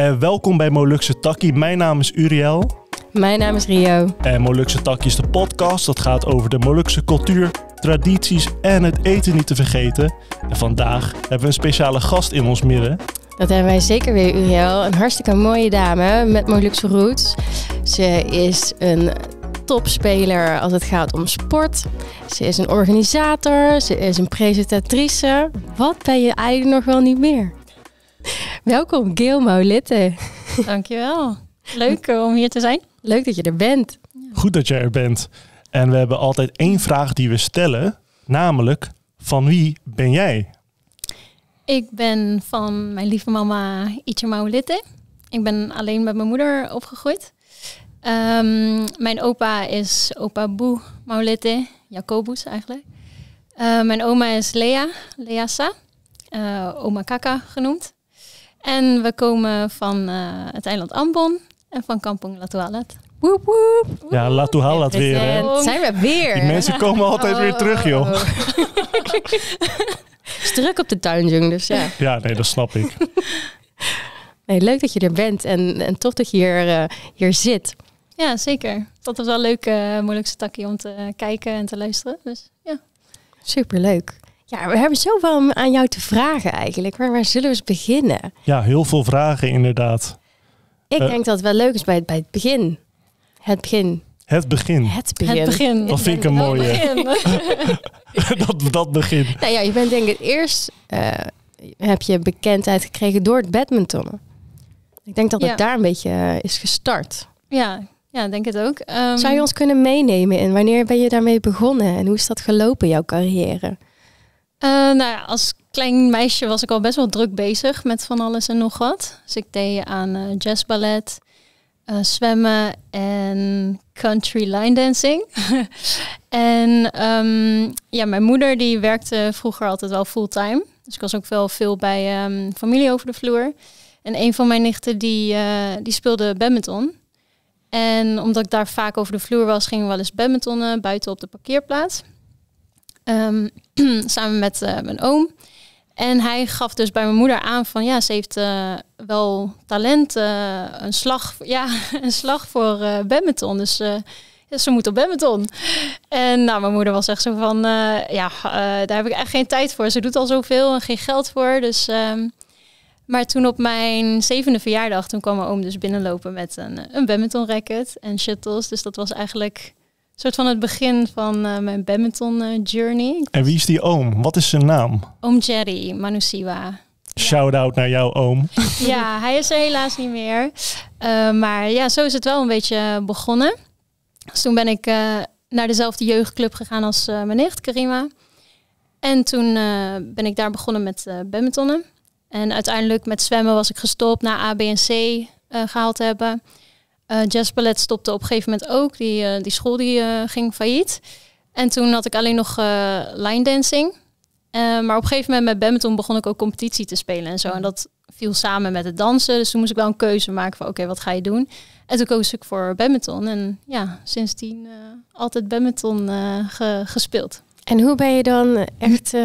Eh, welkom bij Molukse Takkie. Mijn naam is Uriel. Mijn naam is Rio. En eh, Molukse Takkie is de podcast. Dat gaat over de Molukse cultuur, tradities en het eten niet te vergeten. En vandaag hebben we een speciale gast in ons midden. Dat hebben wij zeker weer, Uriel. Een hartstikke mooie dame met Molukse roots. Ze is een topspeler als het gaat om sport. Ze is een organisator, ze is een presentatrice. Wat ben je eigenlijk nog wel niet meer? Welkom Gail Maulette. Dankjewel. Leuk eh, om hier te zijn. Leuk dat je er bent. Goed dat je er bent. En we hebben altijd één vraag die we stellen, namelijk van wie ben jij? Ik ben van mijn lieve mama Ietje Maulette. Ik ben alleen met mijn moeder opgegroeid. Ehm, mijn opa is opa Boe Maulitte, Jacobus eigenlijk. Eh, mijn oma is Lea, Leasa, uh, oma Kaka genoemd. En we komen van eh, het eiland Ambon en van Kampong La Woep, woep. Ja, La weer. Hè? Zijn we weer. Die mensen komen altijd weer terug, joh. Oh. is op de tuinjung, dus ja. Ja, nee, dat snap ik. Nee, leuk dat je er bent en, en tof dat je hier, eh, hier zit. Ja, zeker. Dat was wel leuk, eh, moeilijkste takje om te kijken en te luisteren. Dus ja. Superleuk. Ja, we hebben zoveel aan jou te vragen eigenlijk. Waar, waar zullen we eens beginnen? Ja, heel veel vragen inderdaad. Ik eh, denk dat het wel leuk is bij, het begin. Het begin. Het begin. Het begin. Het begin. Dat vind ik een mooie. dat, dat begin. Nou ja, je bent denk ik eerst... Eh, heb je bekendheid gekregen door het badmintonnen. Ik denk dat het daar een beetje eh, is gestart. Ja, ja, denk het ook. Ehm, Zou je ons kunnen meenemen in wanneer ben je daarmee begonnen en hoe is dat gelopen, jouw carrière? Eh, nou ja, als klein meisje was ik al best wel druk bezig met van alles en nog wat. Dus ik deed aan uh, eh, jazzballet, eh, zwemmen en country line dancing. en ehm, ja, mijn moeder die werkte vroeger altijd wel fulltime. Dus ik was ook wel veel bij ehm, familie over de vloer. En een van mijn nichten die, die speelde badminton. En omdat ik daar vaak over de vloer was, gingen we wel eens badmintonnen buiten op de parkeerplaats. Ehm, samen met eh, mijn oom. En hij gaf dus bij mijn moeder aan van ja, ze heeft eh, wel talent, eh, een, slag, ja, een slag voor badminton. Dus ze moet op badminton. En nou, mijn moeder was echt zo van ja, daar heb ik echt geen tijd voor. Ze doet al zoveel en geen geld voor. Dus, ehm, maar toen op mijn zevende verjaardag, toen kwam mijn oom dus binnenlopen met een, een badminton racket en shuttles. Dus dat was eigenlijk soort van het begin van eh, mijn badminton eh, journey. En wie is die oom? Wat is zijn naam? Oom Jerry Manusiwa. Shout-out naar jouw oom. ja, hij is helaas niet meer. Eh, maar ja, zo is het wel een beetje begonnen. Dus toen ben ik naar dezelfde jeugdclub gegaan als mijn nicht, Karima. En toen ben ik daar begonnen met badmintonnen. En uiteindelijk met zwemmen was ik gestopt na A, B en C gehaald te hebben. Uh, eh, Jazzballet stopte op een gegeven moment ook. Die, eh, die school die, eh, ging failliet. En toen had ik alleen nog line dancing. maar op een gegeven moment met badminton begon ik ook competitie te spelen en zo. En dat viel samen met het dansen. Dus toen moest ik wel een keuze maken van oké, wat ga je doen? En toen koos ik voor badminton. En ja, sindsdien altijd badminton gespeeld. En hoe ben je dan echt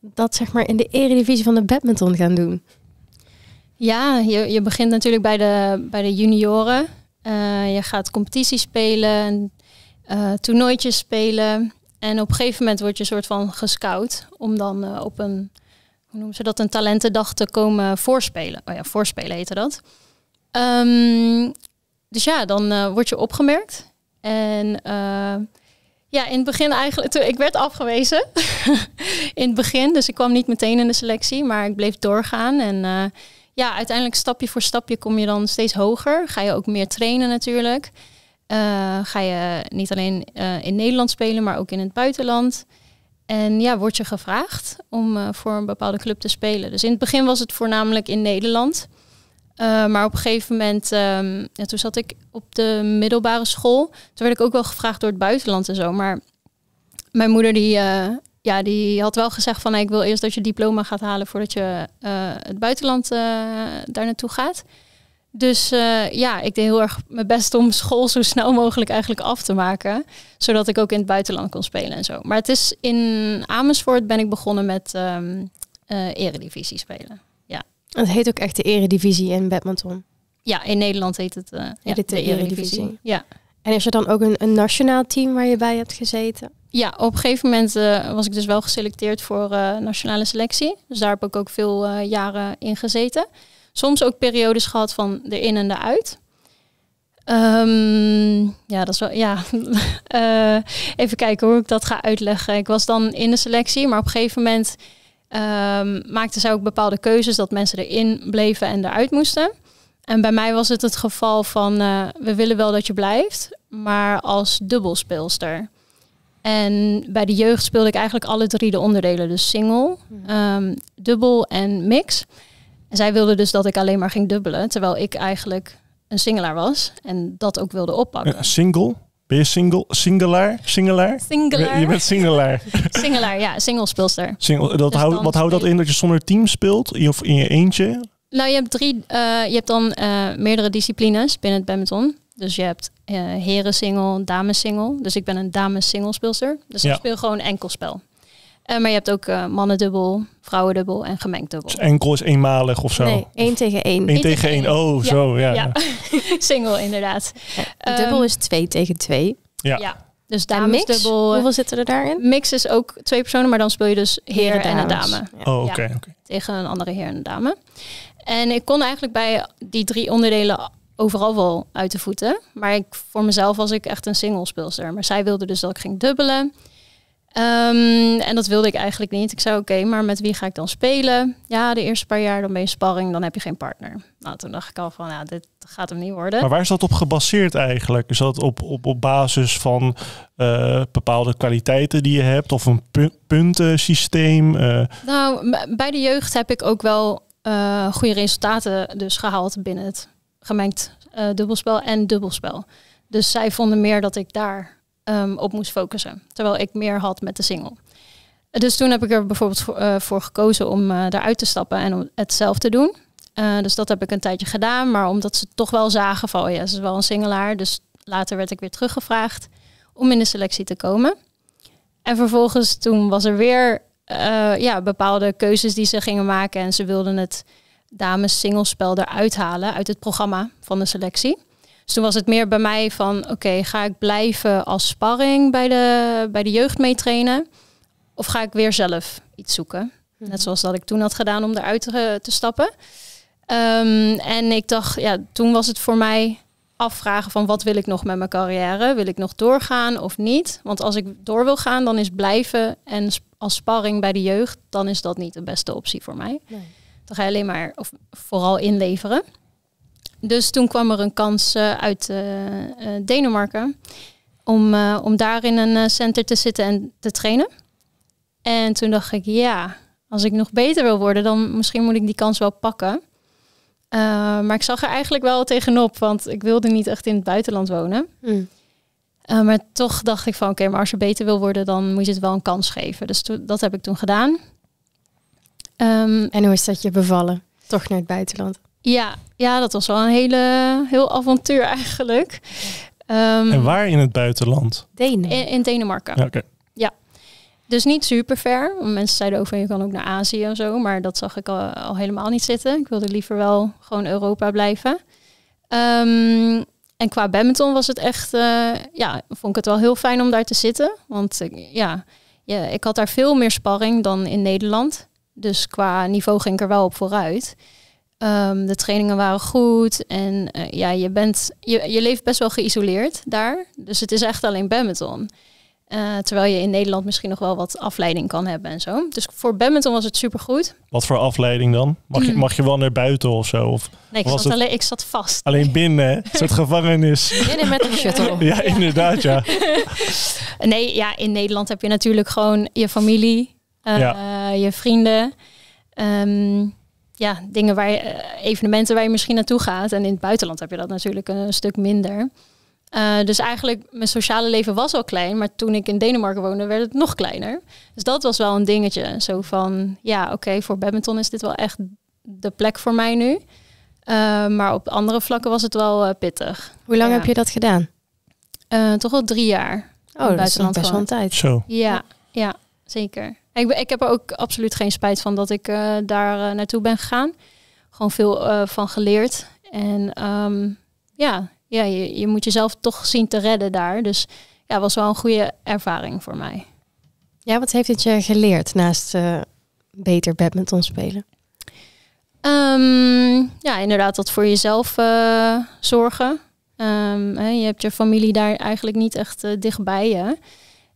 dat zeg maar in de eredivisie van de badminton gaan doen? Ja, je, je begint natuurlijk bij de, bij de junioren. Eh, je gaat competities spelen, eh, toernooitjes spelen. En op een gegeven moment word je een soort van gescout om dan eh, op een, hoe noemen ze dat, een talentendag te komen voorspelen. Oh ja, voorspelen heette dat. Ehm, dus ja, dan word je opgemerkt. En ja, in het begin eigenlijk, ik werd afgewezen in het begin, dus ik kwam niet meteen in de selectie, maar ik bleef doorgaan en ja, uiteindelijk stapje voor stapje kom je dan steeds hoger. Ga je ook meer trainen natuurlijk. Eh, ga je niet alleen eh, in Nederland spelen, maar ook in het buitenland. En ja, word je gevraagd om eh, voor een bepaalde club te spelen. Dus in het begin was het voornamelijk in Nederland. maar op een gegeven moment, um, toen zat ik op de middelbare school. Toen werd ik ook wel gevraagd door het buitenland en zo. Maar mijn moeder die, ja, die had wel gezegd van ik wil eerst dat je diploma gaat halen voordat je eh, het buitenland eh, daar naartoe gaat. Dus eh, ja, ik deed heel erg mijn best om school zo snel mogelijk eigenlijk af te maken. Zodat ik ook in het buitenland kon spelen en zo. Maar het is in Amersfoort ben ik begonnen met ehm, eredivisie spelen. Ja. Het heet ook echt de eredivisie in badminton. Ja, in Nederland heet het de, eredivisie. eredivisie. Ja. En is er dan ook een, een nationaal team waar je bij hebt gezeten? Ja, op een gegeven moment eh, was ik dus wel geselecteerd voor uh, nationale selectie. Dus daar heb ik ook veel eh, jaren in gezeten. Soms ook periodes gehad van de in en de uit. Ehm, ja, dat is wel. Ja. even kijken hoe ik dat ga uitleggen. Ik was dan in de selectie, maar op een gegeven moment um, maakten zij ook bepaalde keuzes dat mensen erin bleven en eruit moesten. En bij mij was het het geval van: we willen wel dat je blijft, maar als dubbelspeelster. En bij de jeugd speelde ik eigenlijk alle drie de onderdelen. Dus single, mhm. ehm, dubbel en mix. En zij wilden dus dat ik alleen maar ging dubbelen. Terwijl ik eigenlijk een singelaar was. En dat ook wilde oppakken. single? Ben je single, singelaar? Singelaar? Singelaar. Je bent singelaar. singelaar, ja. Single, speelster. Dus wat houdt dat in dat je zonder team speelt? Of in je eentje? Nou, je hebt, drie, eh, je hebt dan eh, meerdere disciplines binnen het badminton. Dus je hebt uh, eh, heren single, dames Dus ik ben een dames speelster. Dus ik speel gewoon enkel spel. Eh, maar je hebt ook uh, mannendubbel, vrouwendubbel en gemengd dubbel. Dus enkel is eenmalig of zo? Nee, één tegen één. Eén, oh, tegen één, oh zo, ja. ja. single inderdaad. dubbel ehm, is twee tegen twee. Ja. Dus damesdubbel. Hoeveel zitten er daarin? Mix is ook twee personen, maar dan speel je dus Heren, en een dame. Oh, oké. Tegen een andere heer en dame. En ik kon eigenlijk bij die drie onderdelen overal wel uit de voeten. Maar ik, voor mezelf was ik echt een single Maar zij wilde dus dat ik ging dubbelen. Ehm, en dat wilde ik eigenlijk niet. Ik zei oké, maar met wie ga ik dan spelen? Ja, de eerste paar jaar dan ben je sparring, dan heb je geen partner. Nou, toen dacht ik al van, nou, dit gaat hem niet worden. Maar waar is dat op gebaseerd eigenlijk? Is dat op, op, op basis van eh, bepaalde kwaliteiten die je hebt of een pu puntensysteem? Eh, nou, bij de jeugd heb ik ook wel eh, goede resultaten dus gehaald binnen het gemengd eh, dubbelspel en dubbelspel. Dus zij vonden meer dat ik daar ehm, op moest focussen. Terwijl ik meer had met de single. Dus toen heb ik er bijvoorbeeld voor, eh, voor gekozen om uh, eh, daaruit te stappen en om het zelf te doen. dus dat heb ik een tijdje gedaan. Maar omdat ze toch wel zagen van, oh ja, ze is wel een singelaar. Dus later werd ik weer teruggevraagd om in de selectie te komen. En vervolgens toen was er weer ja, bepaalde keuzes die ze gingen maken. En ze wilden het dames singlespel eruit halen uit het programma van de selectie. Dus toen was het meer bij mij van oké, ga ik blijven als sparring bij de, bij de jeugd meetrainen? Of ga ik weer zelf iets zoeken? Mhm. Net zoals dat ik toen had gedaan om eruit te, te stappen. Ehm, en ik dacht, ja, toen was het voor mij afvragen van wat wil ik nog met mijn carrière? Wil ik nog doorgaan of niet? Want als ik door wil gaan, dan is blijven en als sparring bij de jeugd, dan is dat niet de beste optie voor mij. Nee. Dan ga je alleen maar of vooral inleveren. Dus toen kwam er een kans eh, uit eh, eh, Denemarken om, om daar in een center te zitten en te trainen. En toen dacht ik, ja, als ik nog beter wil worden, dan misschien moet ik die kans wel pakken. maar ik zag er eigenlijk wel tegenop, want ik wilde niet echt in het buitenland wonen. Hmm. maar toch dacht ik van, oké, maar als je beter wil worden, dan moet je het wel een kans geven. Dus dat heb ik toen gedaan. Ehm, en hoe is dat je bevallen? Toch naar het buitenland? Ja, ja dat was wel een hele, heel avontuur eigenlijk. Ehm, en waar in het buitenland? Denen. In, Denemarken. Ja, ja, dus niet super ver. Mensen zeiden over je kan ook naar Azië en zo, maar dat zag ik al, helemaal niet zitten. Ik wilde liever wel gewoon Europa blijven. Ehm, en qua badminton was het echt, eh, ja, vond ik het wel heel fijn om daar te zitten. Want eh, ja, ja, ik had daar veel meer sparring dan in Nederland. Dus qua niveau ging ik er wel op vooruit. Ehm, de trainingen waren goed. En eh, ja, je, bent, je, leeft best wel geïsoleerd daar. Dus het is echt alleen badminton. Eh, terwijl je in Nederland misschien nog wel wat afleiding kan hebben en zo. Dus voor badminton was het supergoed. Wat voor afleiding dan? Mag je, mm. mag je wel naar buiten of zo? Of nee, ik, was zat, alleen, ik zat vast. Alleen binnen, hè? Een soort gevangenis. Binnen met een shuttle. ja, inderdaad, ja. nee, ja, in Nederland heb je natuurlijk gewoon je familie. Eh, je vrienden. Um, ja, dingen waar je, eh, evenementen waar je misschien naartoe gaat. En in het buitenland heb je dat natuurlijk een, stuk minder. Eh, dus eigenlijk, mijn sociale leven was al klein, maar toen ik in Denemarken woonde, werd het nog kleiner. Dus dat was wel een dingetje. Zo van, ja, oké, voor badminton is dit wel echt de plek voor mij nu. maar op andere vlakken was het wel pittig. Hoe lang heb je dat gedaan? toch al drie jaar. Oh, dat is best wel een tijd. Zo. Ja, ja, zeker. Ik, ik heb er ook absoluut geen spijt van dat ik eh, daar eh, naartoe ben gegaan. Gewoon veel eh, van geleerd. En ehm, ja, ja je, je, moet jezelf toch zien te redden daar. Dus ja, was wel een goede ervaring voor mij. Ja, wat heeft het je geleerd naast beter badminton spelen? Ehm, ja, inderdaad, dat voor jezelf zorgen. Ehm, hè, je hebt je familie daar eigenlijk niet echt dichtbij je.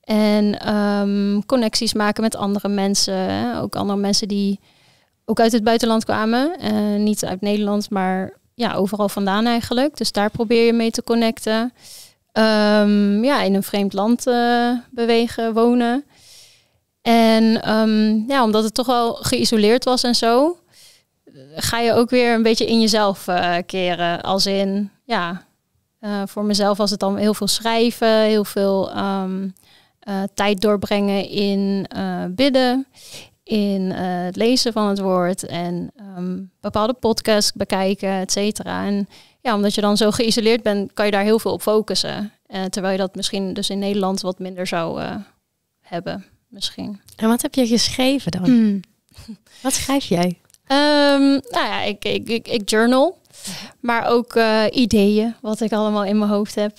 En ehm, connecties maken met andere mensen. Hè? Ook andere mensen die ook uit het buitenland kwamen. Eh, niet uit Nederland, maar ja, overal vandaan eigenlijk. Dus daar probeer je mee te connecten. Ehm, ja, in een vreemd land eh, bewegen, wonen. En ehm, ja, omdat het toch wel geïsoleerd was en zo, ga je ook weer een beetje in jezelf eh, keren. Als in, ja, voor mezelf was het dan heel veel schrijven, heel veel eh, tijd doorbrengen in eh, bidden, in eh, het lezen van het woord en ehm, bepaalde podcasts bekijken, et cetera. En ja, omdat je dan zo geïsoleerd bent, kan je daar heel veel op focussen. terwijl je dat misschien dus in Nederland wat minder zou hebben, misschien. En wat heb je geschreven dan? Hmm. Wat schrijf jij? Ehm, nou ja, ik, ik, ik, journal. Maar ook ideeën, wat ik allemaal in mijn hoofd heb,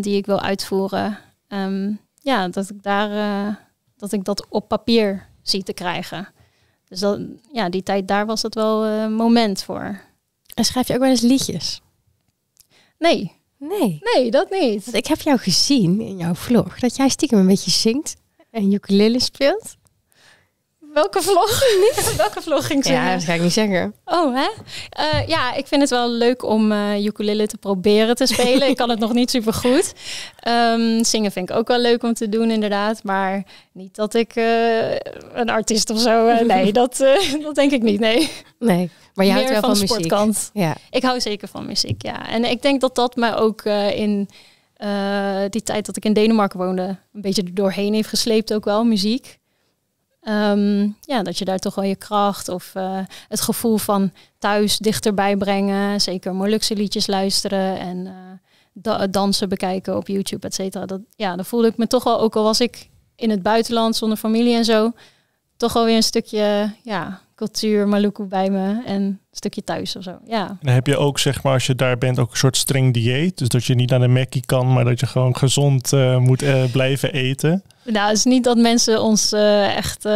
die ik wil uitvoeren. Ehm, ja, dat ik daar eh, dat ik dat op papier zie te krijgen. Dus dat, ja, die tijd daar was het wel een eh, moment voor. En schrijf je ook wel eens liedjes? Nee. Nee. Nee, dat niet. ik heb jou gezien in jouw vlog dat jij stiekem een beetje zingt en ukulele speelt. Welke vlog? Niet? Welke vlog ging ze? Ja, dat ga ik niet zeggen. Oh, hè? Eh, ja, ik vind het wel leuk om uh, ukulele te proberen te spelen. ik kan het nog niet super goed. Ehm, zingen vind ik ook wel leuk om te doen, inderdaad. Maar niet dat ik eh, een artiest of zo. nee, dat, dat denk ik niet. Nee. Nee. Maar je houdt wel van, muziek. sportkant. Ja. Ik hou zeker van muziek, ja. En ik denk dat dat me ook in die tijd dat ik in Denemarken woonde, een beetje doorheen heeft gesleept ook wel, muziek. Ehm, ja, dat je daar toch wel je kracht of eh, het gevoel van thuis dichterbij brengen. Zeker Molukse liedjes luisteren en eh, dansen bekijken op YouTube, et cetera. Dat, ja, dan voelde ik me toch wel, ook al was ik in het buitenland zonder familie en zo, toch wel weer een stukje ja, cultuur Maluku bij me en een stukje thuis of zo. Ja. dan heb je ook, zeg maar, als je daar bent, ook een soort streng dieet. Dus dat je niet aan de Mackie kan, maar dat je gewoon gezond eh, moet eh, blijven eten. Nou, het is niet dat mensen ons eh, echt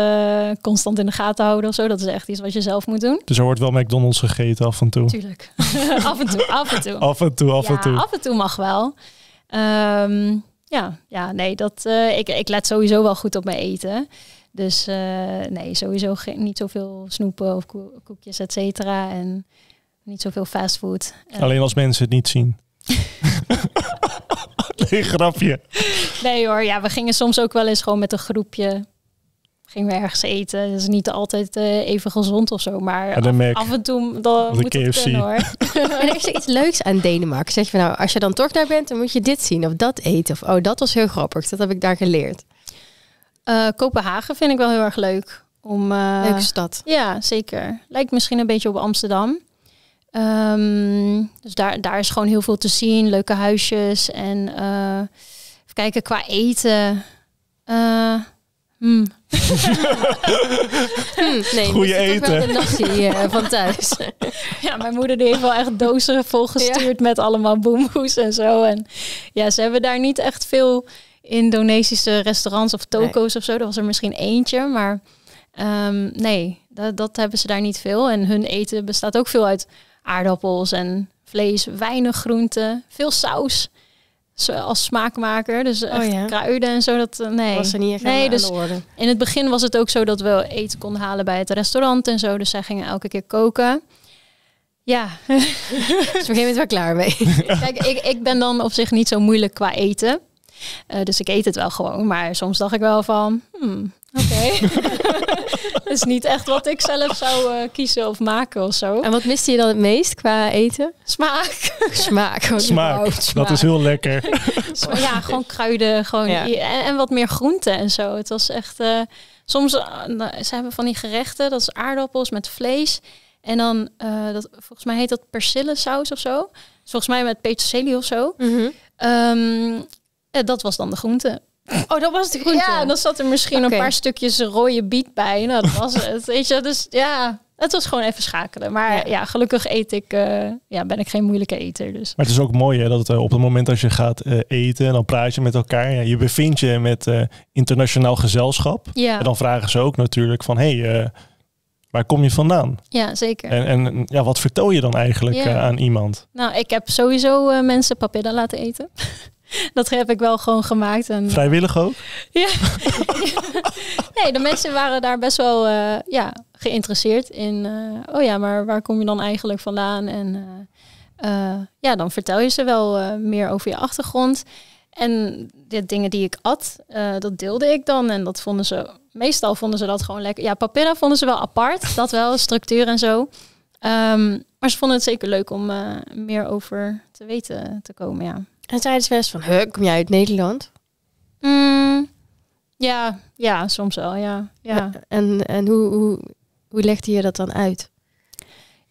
constant in de gaten houden of zo. Dat is echt iets wat je zelf moet doen. Dus er wordt wel McDonald's gegeten af en toe. Tuurlijk. af en toe, af en toe. af en toe, af en toe. Af en toe mag wel. Ehm, ja, ja, nee, dat, ik, ik let sowieso wel goed op mijn eten. Dus eh, nee, sowieso geen, niet zoveel snoepen of koekjes, et cetera. En niet zoveel fastfood. Eh. Alleen als mensen het niet zien. nee, grapje. Nee hoor, ja, we gingen soms ook wel eens gewoon met een groepje. Gingen we ergens eten. Dat is niet altijd eh, even gezond of zo. Maar af, en toe dan moet KFC. het kunnen hoor. en er is iets leuks aan Denemarken. Zeg je nou, als je dan toch daar bent, dan moet je dit zien. Of dat eten. Of oh, dat was heel grappig. Dat heb ik daar geleerd. Eh, Kopenhagen vind ik wel heel erg leuk. Om, eh, Leuke stad. Ja, zeker. Lijkt misschien een beetje op Amsterdam. Ehm, dus daar, daar is gewoon heel veel te zien. Leuke huisjes. En eh, kijken qua eten. Mm. eten. Hmm, nee, Goeie dus eten. Een nachtje van thuis. ja, mijn moeder die heeft wel echt dozen volgestuurd met allemaal boemhoes en zo. En ja, ze hebben daar niet echt veel Indonesische restaurants of toko's of zo. Er was er misschien eentje, maar ehm, nee, dat, dat, hebben ze daar niet veel. En hun eten bestaat ook veel uit aardappels en vlees, weinig groenten, veel saus als smaakmaker. Dus oh echt oh ja. kruiden en zo. Dat, eh, nee. Was er niet echt nee, dus In het begin was het ook zo dat we eten konden halen bij het restaurant en zo. Dus zij gingen elke keer koken. Ja, dus op wel klaar mee. Kijk, ik, ik ben dan op zich niet zo moeilijk qua eten. Eh, dus ik eet het wel gewoon. Maar soms dacht ik wel van, hmm, oké. dat is niet echt wat ik zelf zou eh, kiezen of maken of zo. En wat miste je dan het meest qua eten? Smaak. Smaak. Smaak. Dat is heel lekker. ja, gewoon kruiden. Gewoon, en, en, wat meer groenten en zo. Het was echt... Uh, soms, nou, ze hebben van die gerechten, dat is aardappels met vlees. En dan, dat, volgens mij heet dat persillensaus of zo. Dus volgens mij met peterselie of zo. Mm uh, dat was dan de groente. Oh, dat was de groente? Ja, dan zat er misschien een paar stukjes rode biet bij. Nou, dat was het. Weet je, dus ja, het was gewoon even schakelen. Maar ja, gelukkig eet ik, eh, ja, ben ik geen moeilijke eter. Dus. Maar het is ook mooi hè, dat het, eh, op het moment als je gaat eten en dan praat je met elkaar. Ja, je bevindt je met internationaal gezelschap. Ja. En dan vragen ze ook natuurlijk van, hey, waar kom je vandaan? Ja, zeker. En, en ja, wat vertel je dan eigenlijk aan iemand? Nou, ik heb sowieso mensen papilla laten eten. dat heb ik wel gewoon gemaakt. En, Vrijwillig ook? Ja. nee, de mensen waren daar best wel eh, ja, geïnteresseerd in. Eh, oh ja, maar waar kom je dan eigenlijk vandaan? En eh, ja, dan vertel je ze wel meer over je achtergrond. En de dingen die ik at, dat deelde ik dan. En dat vonden ze, meestal vonden ze dat gewoon lekker. Ja, papilla vonden ze wel apart. Dat wel, structuur en zo. Ehm, maar ze vonden het zeker leuk om eh, meer over te weten te komen, ja. En zeiden ze best van, kom jij uit Nederland? Mm, ja, ja, soms wel, ja. ja. En, en hoe, hoe, hoe legde je dat dan uit?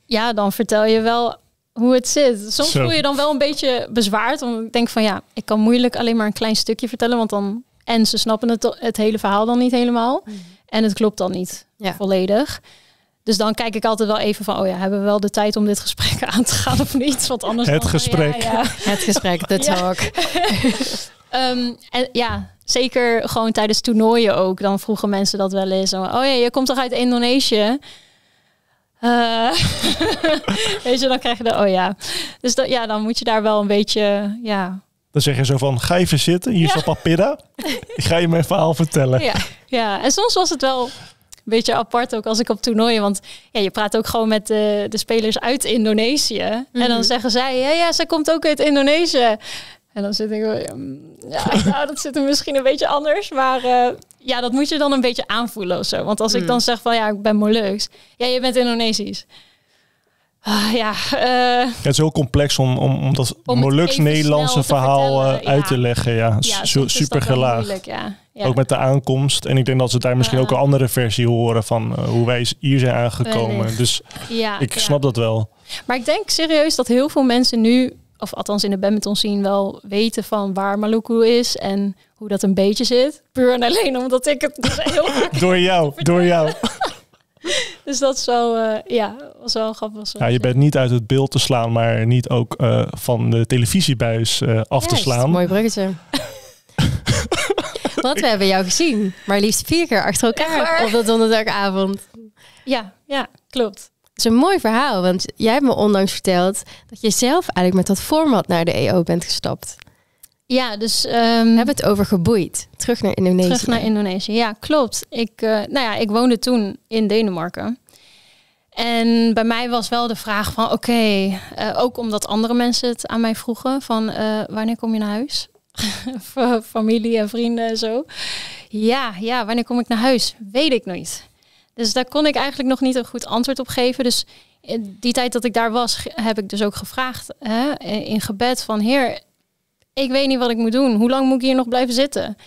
Ja, dan vertel je wel hoe het zit. Soms voel je dan wel een beetje bezwaard. Want ik denk van ja, ik kan moeilijk alleen maar een klein stukje vertellen. Want dan. En ze snappen het, het hele verhaal dan niet helemaal. Mm. En het klopt dan niet ja. volledig. Dus dan kijk ik altijd wel even van, oh ja, hebben we wel de tijd om dit gesprek aan te gaan of niet? Want anders het eh, gesprek. Het gesprek, de talk. Ja. Ehm, en ja, zeker gewoon tijdens toernooien ook. Dan vroegen mensen dat wel eens. Oh ja, je komt toch uit Indonesië? Uh, weet je, dan krijg je de, oh ja. Dus dat, ja, dan moet je daar wel een beetje, ja... Dan zeg je zo van, ga even zitten, hier is wat pidda. Ik ga je mijn verhaal vertellen. Ja, ja, en soms was het wel beetje apart ook als ik op toernooien. Want ja, je praat ook gewoon met de, de spelers uit Indonesië. En dan mhm. zeggen zij, ja, ja, zij komt ook uit Indonesië. En dan zit ik, ja, nou, dat zit er misschien een beetje anders. Maar eh, ja, dat moet je dan een beetje aanvoelen of zo. Want als ik mhm. dan zeg van, ja, ik ben Molux. Ja, je bent Indonesisch. Ah, eh, ja, het is heel complex om, om, dat om nederlandse verhaal eh, uit te leggen. Ja, super gelaagd. Ja. Ook met de aankomst. En ik denk dat ze daar misschien ook een andere versie horen van eh, hoe wij hier zijn aangekomen. Dus ik snap dat wel. Maar ik denk serieus dat heel veel mensen nu, of althans in de badminton zien, wel weten van waar Maluku is en hoe dat een beetje zit. Puur en alleen omdat ik het dus heel Door jou, door jou. dus dat zou wel, eh, ja, was wel grappig. Ja, je bent niet uit het beeld te slaan, maar niet ook eh, van de televisiebuis eh, af te slaan. Mooi bruggetje. Want we hebben jou gezien, maar liefst vier keer achter elkaar op dat donderdagavond. Ja, ja, klopt. Het is een mooi verhaal, want jij hebt me onlangs verteld dat je zelf eigenlijk met dat format naar de EO bent gestapt. Ja, dus... Um, Hebben het over geboeid. Terug naar Indonesië. Terug naar Indonesië, ja, klopt. Ik, eh, nou ja, ik woonde toen in Denemarken. En bij mij was wel de vraag van, oké, eh, ook omdat andere mensen het aan mij vroegen, van eh, wanneer kom je naar huis? Familie en vrienden en zo. Ja, ja, wanneer kom ik naar huis? Weet ik niet. Dus daar kon ik eigenlijk nog niet een goed antwoord op geven. Dus in die tijd dat ik daar was, heb ik dus ook gevraagd hè, in gebed van, heer, ik weet niet wat ik moet doen. Hoe lang moet ik hier nog blijven zitten?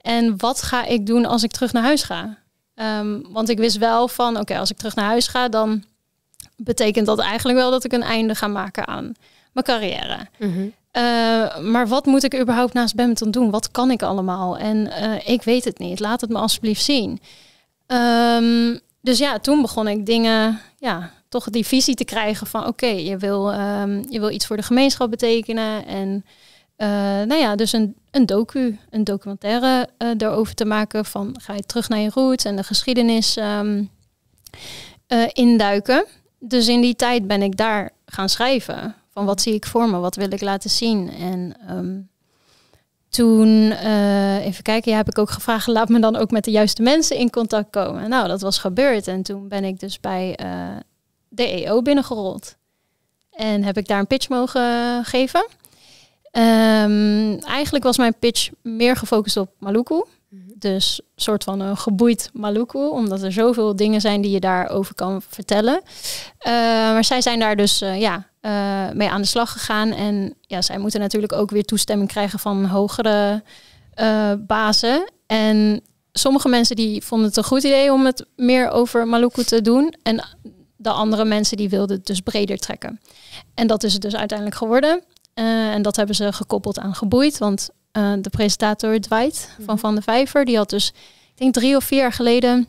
En wat ga ik doen als ik terug naar huis ga? Ehm, want ik wist wel van, oké, als ik terug naar huis ga, dan betekent dat eigenlijk wel dat ik een einde ga maken aan mijn carrière. Mhm. Eh, maar wat moet ik überhaupt naast badminton doen? Wat kan ik allemaal? En eh, ik weet het niet. Laat het me alsjeblieft zien. Ehm, dus ja, toen begon ik dingen, ja, toch die visie te krijgen van, oké, je, wil ehm, je wil iets voor de gemeenschap betekenen en eh, nou ja, dus een, een docu, een documentaire daarover eh, te maken. Van ga je terug naar je roots en de geschiedenis ehm, eh, induiken. Dus in die tijd ben ik daar gaan schrijven. Van wat zie ik voor me, wat wil ik laten zien. En ehm, toen, even kijken, ja, heb ik ook gevraagd, laat me dan ook met de juiste mensen in contact komen. Nou, dat was gebeurd. En toen ben ik dus bij uh, de EO binnengerold. En heb ik daar een pitch mogen geven. Ehm, eigenlijk was mijn pitch meer gefocust op Maluku. Mhm. Dus een soort van een geboeid Maluku, omdat er zoveel dingen zijn die je daarover kan vertellen. Ehm, maar zij zijn daar dus eh, ja, eh, mee aan de slag gegaan. En ja, zij moeten natuurlijk ook weer toestemming krijgen van hogere eh, bazen. En sommige mensen die vonden het een goed idee om het meer over Maluku te doen. En de andere mensen die wilden het dus breder trekken. En dat is het dus uiteindelijk geworden. Eh, en dat hebben ze gekoppeld aan geboeid. Want eh, de presentator Dwight van mhm. Van de Vijver, die had dus, ik denk drie of vier jaar geleden,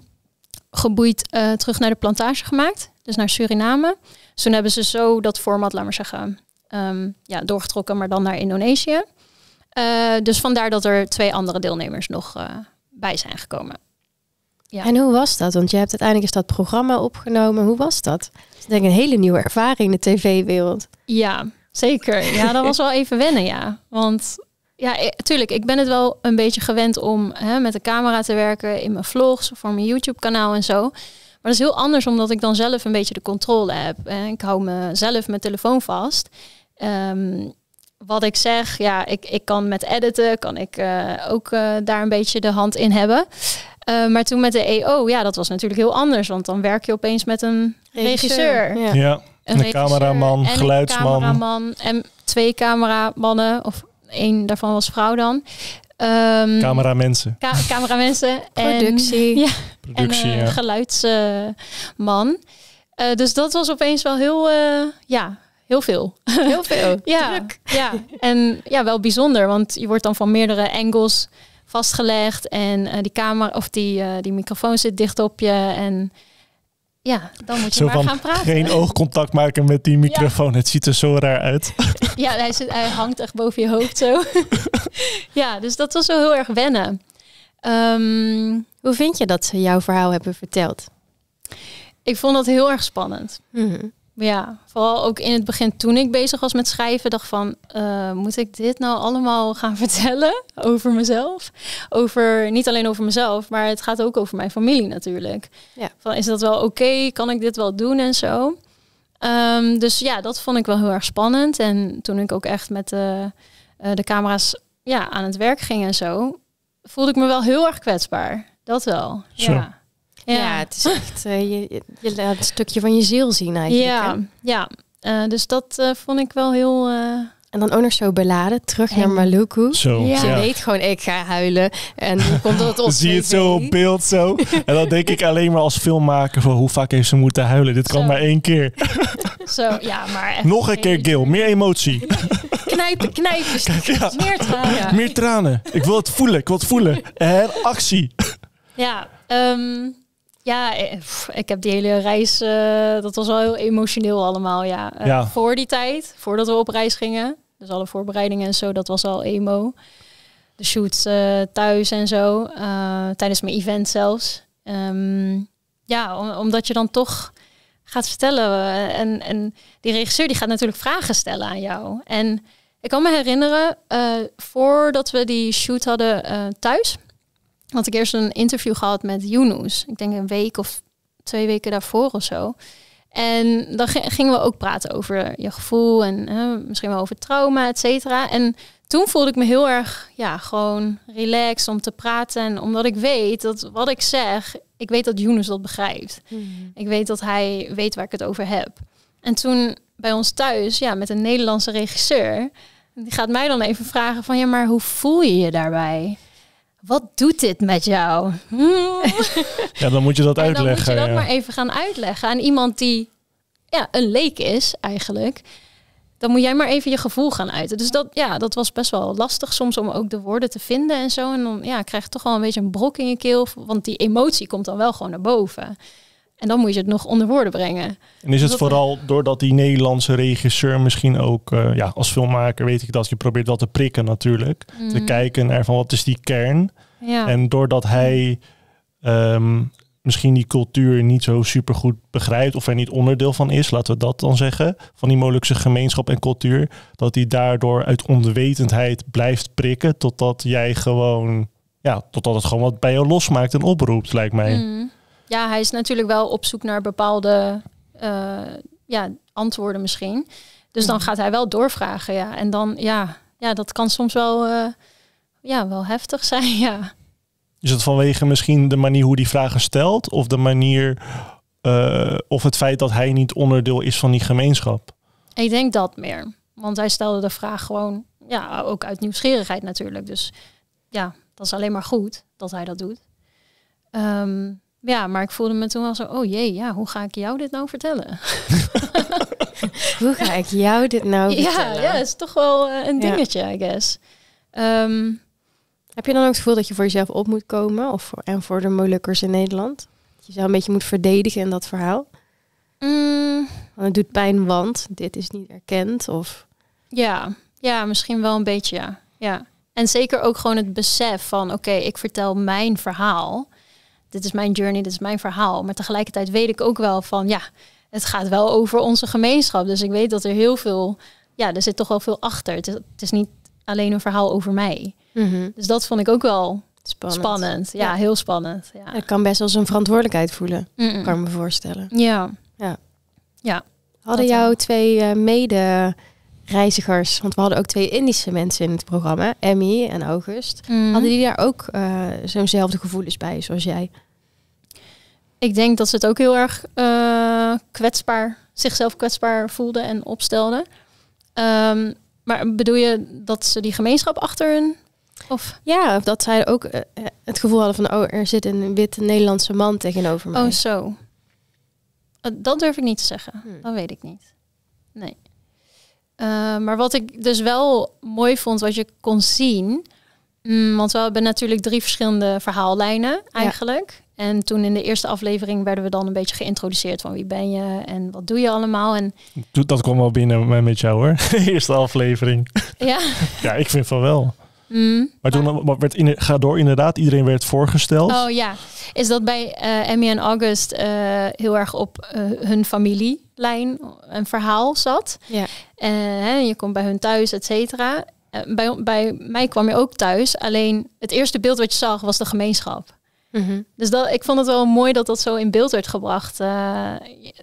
geboeid eh, terug naar de plantage gemaakt. Dus naar Suriname. Zo dus toen hebben ze zo dat format, laat maar zeggen, ehm, ja, doorgetrokken, maar dan naar Indonesië. dus vandaar dat er twee andere deelnemers nog bij zijn gekomen. Ja. En hoe was dat? Want je hebt uiteindelijk is dat programma opgenomen. Hoe was dat? Dat is denk ik een hele nieuwe ervaring in de tv-wereld. Ja, Zeker, ja, dat was wel even wennen, ja. Want ja, eh, tuurlijk, ik ben het wel een beetje gewend om hè, met de camera te werken in mijn vlogs voor mijn YouTube-kanaal en zo. Maar dat is heel anders omdat ik dan zelf een beetje de controle heb. ik hou mezelf mijn telefoon vast. Ehm, wat ik zeg, ja, ik, ik kan met editen, kan ik eh, ook eh, daar een beetje de hand in hebben. maar toen met de EO, ja, dat was natuurlijk heel anders. Want dan werk je opeens met een regisseur. ja een, een cameraman, geluidsman. en twee cameramannen, of één daarvan was vrouw dan. Ehm, cameramensen. cameramensen. en, productie. Ja, en, geluidsman. Eh, dus dat was opeens wel heel, eh, ja, heel veel. Heel veel. ja, ja. En ja, wel bijzonder, want je wordt dan van meerdere angles vastgelegd en eh, die camera of die, die microfoon zit dicht op je en ja, dan moet je zo maar gaan praten. Geen oogcontact maken met die microfoon. Het ziet er zo raar uit. Ja, hij, hangt echt boven je hoofd zo. ja, dus dat was wel heel erg wennen. Ehm, hoe vind je dat ze jouw verhaal hebben verteld? Ik vond dat heel erg spannend. Mm ja, vooral ook in het begin toen ik bezig was met schrijven, dacht van, eh, moet ik dit nou allemaal gaan vertellen over mezelf? Over, niet alleen over mezelf, maar het gaat ook over mijn familie natuurlijk. Ja. Van, is dat wel oké? Kan ik dit wel doen en zo? Ehm, dus ja, dat vond ik wel heel erg spannend. En toen ik ook echt met de, eh, eh, de camera's ja, aan het werk ging en zo, voelde ik me wel heel erg kwetsbaar. Dat wel, ja. Ja, het is echt, eh, je, je, laat een stukje van je ziel zien eigenlijk. Ja, ja. Eh, dus dat eh, vond ik wel heel... En dan ook nog zo beladen, terug naar Maluku. Zo, ja. Ze weet gewoon, ik ga huilen. En dan komt dat op Zie je het zo op beeld zo. En dan denk ik alleen maar als filmmaker van hoe vaak heeft ze moeten huilen. Dit kan maar één keer. Zo, ja, maar... Nog een keer, Gil. Meer emotie. knijpen, knijpen. ja. Meer tranen. Meer tranen. Ik wil het voelen, ik wil het voelen. En actie. Ja, um, ja, eh, ik heb die hele reis, eh, dat was wel heel emotioneel allemaal, eh, ja. Voor die tijd, voordat we op reis gingen. Dus alle voorbereidingen en zo, dat was al emo. De shoots thuis en zo, tijdens mijn event zelfs. Ehm, ja, omdat je dan toch gaat vertellen. en, en die regisseur die gaat natuurlijk vragen stellen aan jou. En ik kan me herinneren, voordat we die shoot hadden thuis had ik eerst een interview gehad met Yunus. Ik denk een week of twee weken daarvoor of zo. En dan gingen we ook praten over je gevoel en misschien wel over trauma, et cetera. En toen voelde ik me heel erg, ja, gewoon relaxed om te praten. En omdat ik weet dat wat ik zeg, ik weet dat Younus dat begrijpt. Mhm. Ik weet dat hij weet waar ik het over heb. En toen bij ons thuis, ja, met een Nederlandse regisseur, die gaat mij dan even vragen van, ja, maar hoe voel je je daarbij? wat doet dit met jou? Hmm. Ja, dan moet je dat uitleggen. dan moet je dat maar even gaan uitleggen aan iemand die ja, een leek is eigenlijk. Dan moet jij maar even je gevoel gaan uiten. Dus dat, ja, dat was best wel lastig soms om ook de woorden te vinden en zo. En dan ja, krijg je toch wel een beetje een brok in je keel. Want die emotie komt dan wel gewoon naar boven. En dan moet je het nog onder woorden brengen. En is het vooral doordat die Nederlandse regisseur misschien ook, eh, ja, als filmmaker weet ik dat je probeert dat te prikken natuurlijk. Te mhm. kijken naar van wat is die kern. Ja. En doordat hij ehm, misschien die cultuur niet zo super goed begrijpt of er niet onderdeel van is, laten we dat dan zeggen, van die Molukse gemeenschap en cultuur, dat hij daardoor uit onwetendheid blijft prikken totdat jij gewoon, ja, totdat het gewoon wat bij jou losmaakt en oproept, lijkt mij. Mhm ja, hij is natuurlijk wel op zoek naar bepaalde eh, ja, antwoorden misschien. Dus dan hmm. gaat hij wel doorvragen, ja. En dan, ja, ja dat kan soms wel, eh, ja, wel heftig zijn, ja. Is het vanwege misschien de manier hoe die vragen stelt? Of de manier, eh, of het feit dat hij niet onderdeel is van die gemeenschap? Ik denk dat meer. Want hij stelde de vraag gewoon, ja, ook uit nieuwsgierigheid natuurlijk. Dus ja, dat is alleen maar goed dat hij dat doet. Um, ja, maar ik voelde me toen wel zo, oh jee, ja, hoe ga ik jou dit nou vertellen? hoe ga ik jou dit nou vertellen? Ja, ja is toch wel eh, een dingetje, I guess. Ehm, Heb je dan ook het gevoel dat je voor jezelf op moet komen of voor, en voor de Molukkers in Nederland? Dat je zelf een beetje moet verdedigen in dat verhaal? Mm. het doet pijn, want dit is niet erkend of... Ja, ja misschien wel een beetje, ja. ja. En zeker ook gewoon het besef van, oké, ik vertel mijn verhaal dit is mijn journey, dit is mijn verhaal. Maar tegelijkertijd weet ik ook wel van, ja, het gaat wel over onze gemeenschap. Dus ik weet dat er heel veel, ja, er zit toch wel veel achter. Het is, niet alleen een verhaal over mij. Mhm. Dus dat vond ik ook wel Spannend. Ja, heel spannend. Ja. Het kan best als een verantwoordelijkheid voelen, kan ik me voorstellen. Ja. Ja. ja Hadden jouw twee eh, mede reizigers, want we hadden ook twee Indische mensen in het programma, Emmy en August, mhm. hadden die daar ook uh, zo'nzelfde gevoelens bij zoals jij? Ik denk dat ze het ook heel erg eh, kwetsbaar, zichzelf kwetsbaar voelden en opstelden. Ehm, maar bedoel je dat ze die gemeenschap achter hun of? Ja, of dat zij ook eh, het gevoel hadden van, oh, er zit een witte Nederlandse man tegenover me. Oh, zo. dat durf ik niet te zeggen. Hmm. Dat weet ik niet. Nee. Eh, maar wat ik dus wel mooi vond, wat je kon zien. Mm, want we hebben natuurlijk drie verschillende verhaallijnen eigenlijk. En toen in de eerste aflevering werden we dan een beetje geïntroduceerd van wie ben je en wat doe je allemaal. En... Dat kwam wel binnen met jou hoor, de eerste aflevering. Ja? ja, ik vind van wel. Mm. Maar toen eh, werd in, ga door inderdaad, iedereen werd voorgesteld. Oh ja, is dat bij eh, Emmy en August eh, heel erg op uh, hun familielijn een verhaal zat. Ja. en je komt bij hun thuis, et cetera. bij, bij mij kwam je ook thuis, alleen het eerste beeld wat je zag was de gemeenschap. Mhm. Dus dat, ik vond het wel mooi dat dat zo in beeld werd gebracht.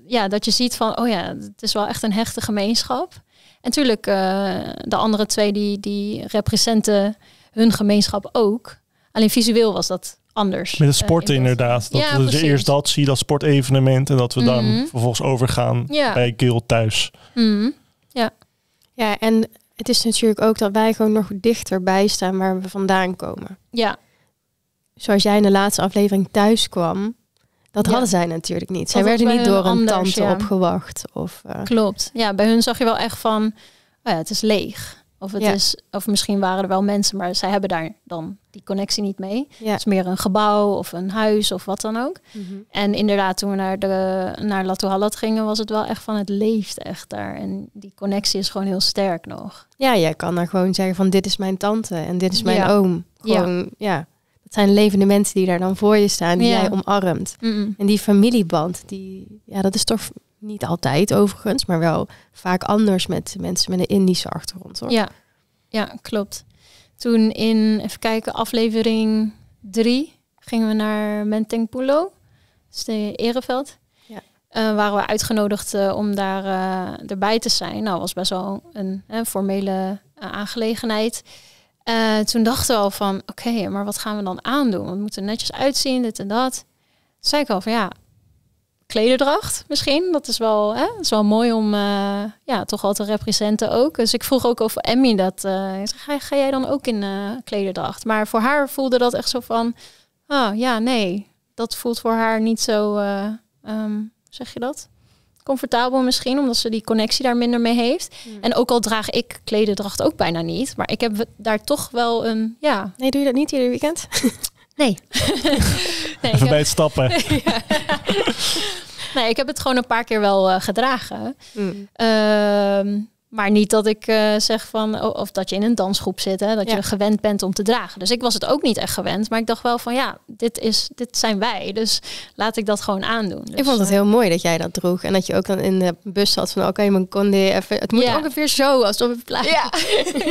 ja, dat je ziet van, oh ja, het is wel echt een hechte gemeenschap. En natuurlijk eh, de andere twee die, die representen hun gemeenschap ook. Alleen visueel was dat anders. Met het eh, sporten inderdaad. Dat ja, eerst dat zie, dat sportevenement. En dat we dan mhm. vervolgens overgaan bij Keel thuis. Mhm. Ja. Ja, en het is natuurlijk ook dat wij gewoon nog dichterbij staan waar we vandaan komen. Ja. Zoals jij in de laatste aflevering thuis kwam, dat hadden zij natuurlijk niet. Zij werden niet door een tante opgewacht. Of, eh, Klopt. Ja, bij hun zag je wel echt van, oh ja, het is leeg. Of, het is, of misschien waren er wel mensen, maar zij hebben daar dan die connectie niet mee. Het is meer een gebouw of een huis of wat dan ook. Mhm. En inderdaad, toen we naar, de, naar Latohalat gingen, was het wel echt van het leeft echt daar. En die connectie is gewoon heel sterk nog. Ja, jij kan daar gewoon zeggen van dit is mijn tante en dit is mijn oom. Gewoon, ja het zijn levende mensen die daar dan voor je staan, die jij omarmt. En die familieband, die, ja, dat is toch niet altijd overigens, maar wel vaak anders met mensen met een Indische achtergrond. Hoor. Ja. ja, klopt. Toen in, even kijken, aflevering drie gingen we naar Mentengpulo, dus de Ereveld. Ja. Eh, waren we uitgenodigd eh, om daar eh, erbij te zijn. Nou, was best wel een formele aangelegenheid. Eh, toen dachten we al van, oké, maar wat gaan we dan aandoen? we moeten netjes uitzien, dit en dat. Toen zei ik al van, ja, klederdracht misschien. Dat is wel, hè, is wel mooi om eh, ja, toch al te representen ook. Dus ik vroeg ook over Emmy dat, uh, ga, ga, jij dan ook in klederdracht? Maar voor haar voelde dat echt zo van, oh ja, nee. Dat voelt voor haar niet zo, ehm, zeg je dat? comfortabel misschien, omdat ze die connectie daar minder mee heeft. Hmm. En ook al draag ik klededracht ook bijna niet, maar ik heb daar toch wel een, ja. Nee, doe je dat niet ieder weekend? Nee. nee Even bij het stappen. nee, ik heb het gewoon een paar keer wel eh, gedragen. Hmm. Ehm, maar niet dat ik eh, zeg van, of dat je in een dansgroep zit, hè, dat je gewend bent om te dragen. Dus ik was het ook niet echt gewend, maar ik dacht wel van, ja, dit, is, dit zijn wij, dus laat ik dat gewoon aandoen. ik vond dus, het eh, heel mooi dat jij dat droeg en dat je ook dan in de bus zat van, oké, oh, mijn condi. even, het moet ongeveer zo, als op het plaat.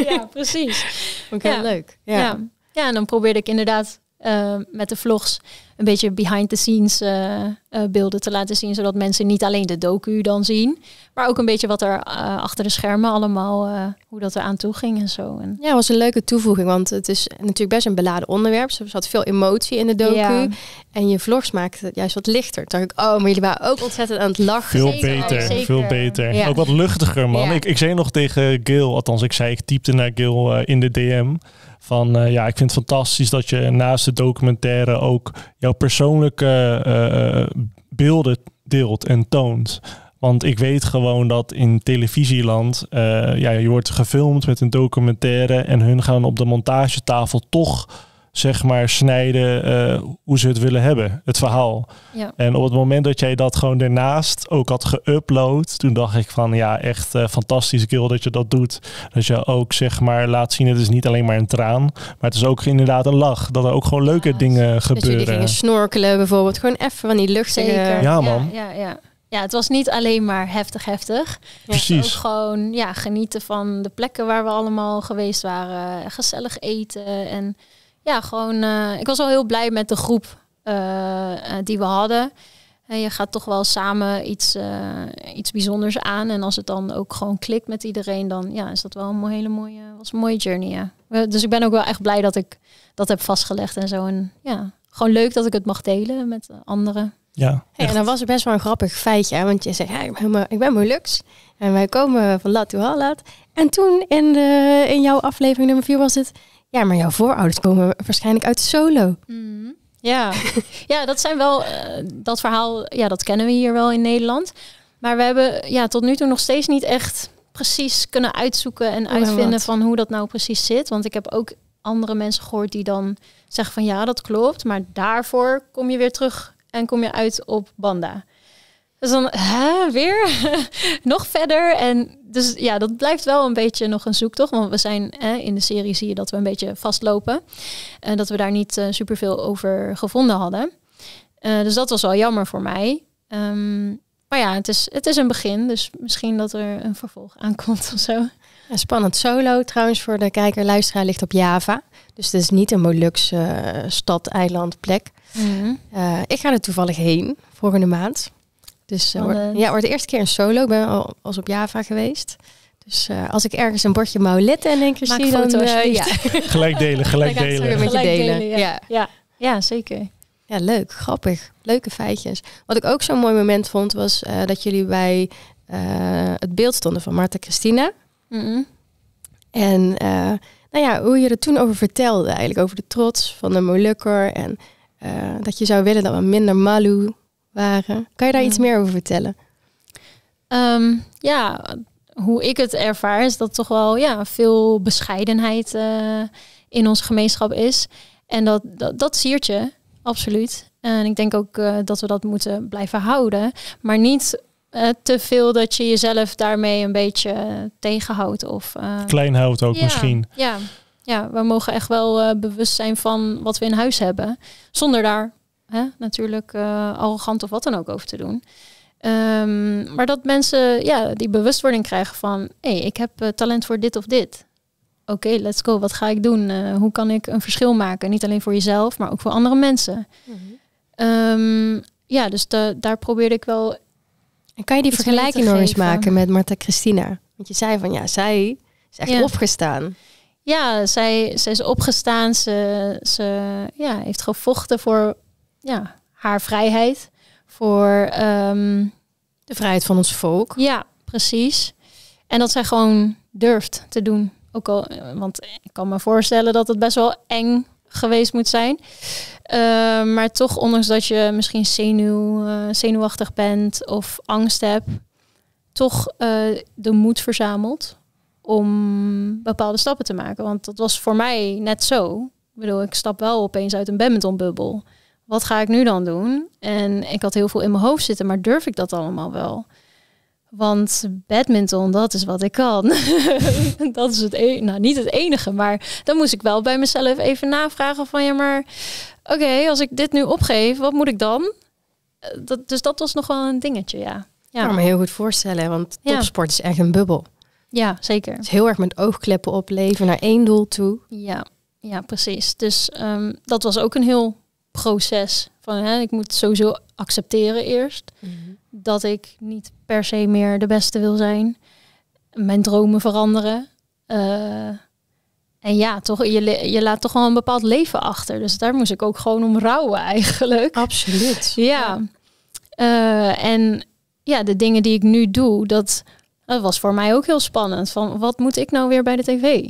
Ja. precies. Vond ik heel leuk. Ja. Ja. en dan probeerde ik inderdaad eh, met de vlogs een beetje behind the scenes eh, eh, beelden te laten zien. Zodat mensen niet alleen de docu dan zien. Maar ook een beetje wat er eh, achter de schermen allemaal, hoe dat eraan toe ging en zo. En... Ja, was een leuke toevoeging. Want het is natuurlijk best een beladen onderwerp. Ze dus zat veel emotie in de docu. En je vlogs maakte het juist wat lichter. Toen dacht ik, oh, maar jullie waren ook ontzettend aan het lachen. Veel beter, veel beter. Ook wat luchtiger, man. Ik, ik zei nog tegen Gil, althans ik zei, ik typte naar Gil in de DM. Van ja, ik vind het fantastisch dat je naast de documentaire ook jouw persoonlijke eh, eh, beelden deelt en toont. Want ik weet gewoon dat in televisieland, eh, ja, je wordt gefilmd met een documentaire en hun gaan op de montagetafel toch zeg maar snijden eh, hoe ze het willen hebben, het verhaal. Ja. En op het moment dat jij dat gewoon daarnaast ook had geüpload, toen dacht ik van ja, echt uh, eh, fantastische kill dat je dat doet. Dat je ook zeg maar laat zien, het is niet alleen maar een traan, maar het is ook inderdaad een lach. Dat er ook gewoon leuke dingen gebeuren. Dat snorkelen bijvoorbeeld, gewoon even van die lucht Zeker. Ja man. ja, ja. ja. het was niet alleen maar heftig, heftig. Precies. gewoon ja, genieten van de plekken waar we allemaal geweest waren. Gezellig eten en ja, gewoon, eh, ik was wel heel blij met de groep eh, die we hadden. En je gaat toch wel samen iets, eh, iets bijzonders aan. En als het dan ook gewoon klikt met iedereen, dan ja, is dat wel een hele mooie, was een mooie journey. Ja. Dus ik ben ook wel echt blij dat ik dat heb vastgelegd en zo. En ja, gewoon leuk dat ik het mag delen met anderen. Ja, en dan was best wel een grappig feitje, want je zegt, ik ben, ik ben Molux en wij komen van Latuhalat. En toen in, de, in jouw aflevering nummer 4 was het, ja, maar jouw voorouders komen waarschijnlijk uit solo. Mhm. Ja. ja, dat zijn wel, eh, dat verhaal, ja, dat kennen we hier wel in Nederland. Maar we hebben ja, tot nu toe nog steeds niet echt precies kunnen uitzoeken en oh, uitvinden van hoe dat nou precies zit. Want ik heb ook andere mensen gehoord die dan zeggen van ja, dat klopt. Maar daarvoor kom je weer terug en kom je uit op Banda. Dus dan, hè, weer? nog verder? En dus ja, dat blijft wel een beetje nog een zoektocht. Want we zijn hè, in de serie zie je dat we een beetje vastlopen. En dat we daar niet uh, superveel over gevonden hadden. Eh, dus dat was wel jammer voor mij. Ehm, maar ja, het is, het is een begin. Dus misschien dat er een vervolg aankomt of zo. spannend. Solo trouwens voor de kijker, luisteraar ligt op Java. Dus het is niet een Molukse eh, stad, eiland, plek. Mhm. ik ga er toevallig heen volgende maand. Dus uh, ja, wordt de eerste keer een solo. Ik ben al als op Java geweest. Dus eh, als ik ergens een bordje maulette en denk keer zie, dan... Eh, ja. Gelijk delen, gelijk delen. delen. Ja. Ja. ja. zeker. Ja, leuk, grappig. Leuke feitjes. Wat ik ook zo'n mooi moment vond, was dat jullie bij het beeld stonden van Martha Christina. En nou ja, hoe je er toen over vertelde, eigenlijk over de trots van de Molukker. En dat je zou willen dat we minder Malu waren. Kan je daar iets meer over vertellen? Ehm, ja, hoe ik het ervaar is dat toch wel ja, veel bescheidenheid eh, in onze gemeenschap is. En dat, dat, dat siert je, absoluut. En ik denk ook eh, dat we dat moeten blijven houden. Maar niet eh, te veel dat je jezelf daarmee een beetje tegenhoudt. Of, Klein houdt ook misschien. Ja, ja, we mogen echt wel bewust zijn van wat we in huis hebben. Zonder daar natuurlijk eh, arrogant of wat dan ook over te doen. Ehm, maar dat mensen ja, die bewustwording krijgen van, hé, hey, ik heb eh, talent voor dit of dit. Oké, let's go, wat ga ik doen? Eh, hoe kan ik een verschil maken? Niet alleen voor jezelf, maar ook voor andere mensen. Mhm. Ehm, ja, dus daar probeerde ik wel. En kan je die vergelijking nog eens maken met Marta Christina? Want je zei van ja, zij is echt opgestaan. Ja, zij, zij is opgestaan. Ze, ze ja, heeft gevochten voor ja, haar vrijheid. Voor ehm, de vrijheid van ons volk. Ja, precies. En dat zij gewoon durft te doen. Ook al, eh, want ik kan me voorstellen dat het best wel eng geweest moet zijn. Ehm, maar toch, ondanks dat je misschien zenuw, eh, zenuwachtig bent of angst hebt, toch eh, de moed verzamelt om bepaalde stappen te maken. Want dat was voor mij net zo. Ik bedoel, ik stap wel opeens uit een badmintonbubbel wat ga ik nu dan doen? En ik had heel veel in mijn hoofd zitten, maar durf ik dat allemaal wel? Want badminton, dat is wat ik kan. dat is het enige, nou niet het enige, maar dan moest ik wel bij mezelf even navragen van ja, maar oké, als ik dit nu opgeef, wat moet ik dan? Eh, dat, dus dat was nog wel een dingetje, ja. Ja, kan me heel goed voorstellen, want topsport is echt een bubbel. Ja, zeker. Het is heel erg met oogkleppen opleven naar één doel toe. Ja, ja precies. Dus ehm, dat was ook een heel proces van hè, ik moet sowieso accepteren eerst mhm. dat ik niet per se meer de beste wil zijn, mijn dromen veranderen. Eh, en ja, toch, je, je laat toch wel een bepaald leven achter. Dus daar moest ik ook gewoon om rouwen eigenlijk. Absoluut. Ja. Eh, en ja, de dingen die ik nu doe, dat, dat was voor mij ook heel spannend. Van wat moet ik nou weer bij de tv?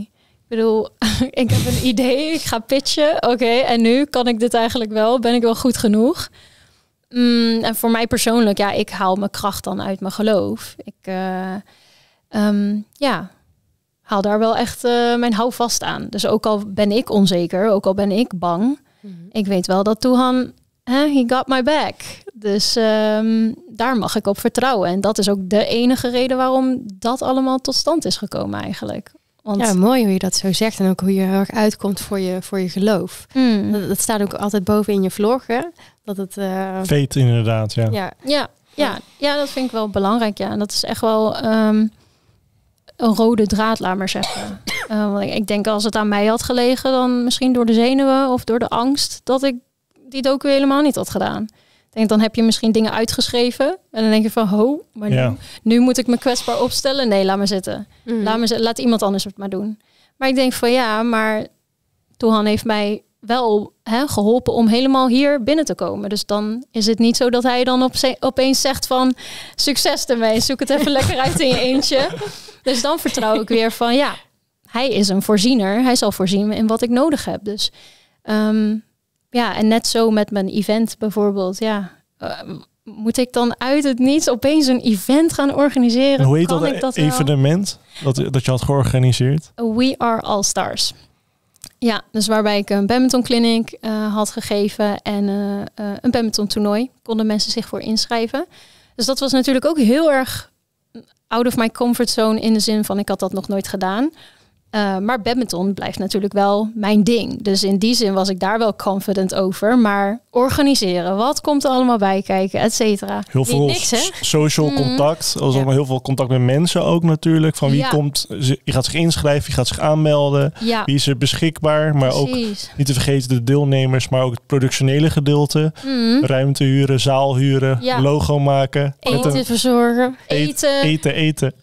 Ik bedoel, ik heb een idee, ik ga pitchen. Oké, en nu kan ik dit eigenlijk wel? Ben ik wel goed genoeg? Mm, en voor mij persoonlijk, ja, ik haal mijn kracht dan uit mijn geloof. Ik eh, ehm, ja, haal daar wel echt uh, mijn houvast aan. Dus ook al ben ik onzeker, ook al ben ik bang, mhm. ik weet wel dat Toehan, hè, he got my back. Dus ehm, daar mag ik op vertrouwen. En dat is ook de enige reden waarom dat allemaal tot stand is gekomen eigenlijk. Ja, mooi hoe je dat zo zegt en ook hoe je eruit komt voor je, voor je geloof. Mm. Dat, staat ook altijd boven in je vlog, hè? Dat het... Uh... Veet inderdaad, ja. ja. Ja, ja, dat vind ik wel belangrijk, ja. En dat is echt wel ehm, een rode draad, laat maar zeggen. Eh, ik, ik denk als het aan mij had gelegen, dan misschien door de zenuwen of door de angst, dat ik die docu helemaal niet had gedaan denk, dan heb je misschien dingen uitgeschreven. En dan denk je van, ho, maar nu, moet ik me kwetsbaar opstellen. Nee, laat me zitten. Mm. Laat, me, laat iemand anders het maar doen. Maar ik denk van, ja, maar Tohan heeft mij wel hè, geholpen om helemaal hier binnen te komen. Dus dan is het niet zo dat hij dan op opeens zegt van... succes ermee, zoek het even lekker uit in je eentje. Dus dan vertrouw ik weer van, ja, hij is een voorziener. Hij zal voorzien in wat ik nodig heb. Dus... Um, ja, en net zo met mijn event bijvoorbeeld. Ja. Eh, moet ik dan uit het niets opeens een event gaan organiseren? hoe heet dat, ik dat evenement dat, dat je had georganiseerd? We Are All Stars. Ja, dus waarbij ik een badminton clinic eh, had gegeven en eh, een badminton toernooi. Konden mensen zich voor inschrijven. Dus dat was natuurlijk ook heel erg out of my comfort zone in de zin van ik had dat nog nooit gedaan. Eh, maar badminton blijft natuurlijk wel mijn ding. Dus in die zin was ik daar wel confident over. Maar organiseren, wat komt er allemaal bij kijken, et cetera. Heel veel social mm. contact. Er heel veel contact met mensen ook natuurlijk. Van wie komt, je gaat zich inschrijven, je gaat zich aanmelden. Ja. Wie is er beschikbaar. Maar ook niet te vergeten de deelnemers, maar ook het productionele gedeelte. Mm. Ruimte huren, zaal huren, logo maken. Eten verzorgen. Eten, eten. eten.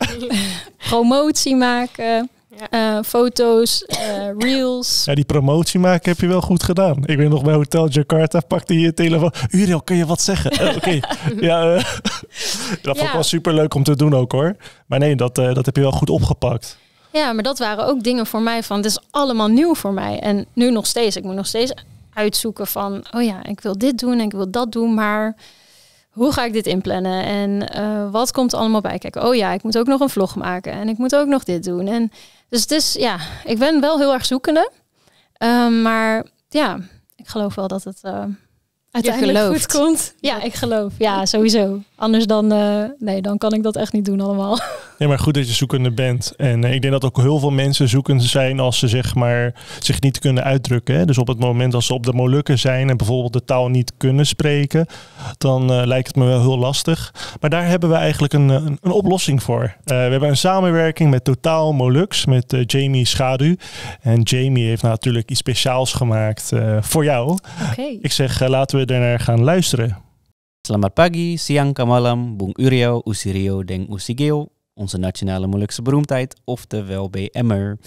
Promotie maken. Eh, foto's, eh, reels. Ja, die promotie maken heb je wel goed gedaan. Ik ben nog bij Hotel Jakarta pakte je telefoon. Uriel, kun je wat zeggen? Eh, oké. ja, dat vond ik wel super leuk om te doen ook hoor. Maar nee, dat, dat heb je wel goed opgepakt. Ja, maar dat waren ook dingen voor mij van, het is allemaal nieuw voor mij. En nu nog steeds. Ik moet nog steeds uitzoeken van, oh ja, ik wil dit doen en ik wil dat doen, maar hoe ga ik dit inplannen en eh, wat komt er allemaal bij kijken? Oh ja, ik moet ook nog een vlog maken en ik moet ook nog dit doen. En dus het is, ja, ik ben wel heel erg zoekende. Ehm, maar ja, ik geloof wel dat het uh, uiteindelijk goed komt. Ja, ik geloof. Ja, sowieso. Anders dan, eh, nee, dan kan ik dat echt niet doen allemaal. Nee, maar goed dat je zoekende bent. En eh, ik denk dat ook heel veel mensen zoekend zijn als ze zeg maar, zich niet kunnen uitdrukken. Hè? Dus op het moment dat ze op de Molukken zijn en bijvoorbeeld de taal niet kunnen spreken, dan eh, lijkt het me wel heel lastig. Maar daar hebben we eigenlijk een, eh, een, een oplossing voor. we hebben een samenwerking met Totaal Molux, met Jamie Schaduw. En Jamie heeft nou natuurlijk iets speciaals gemaakt voor jou. Ik zeg, laten we naar gaan luisteren. Selamat pagi, siang kamalam, bung Urio, usirio, deng usigeo, onze nationale Molukse beroemdheid, oftewel BM'er.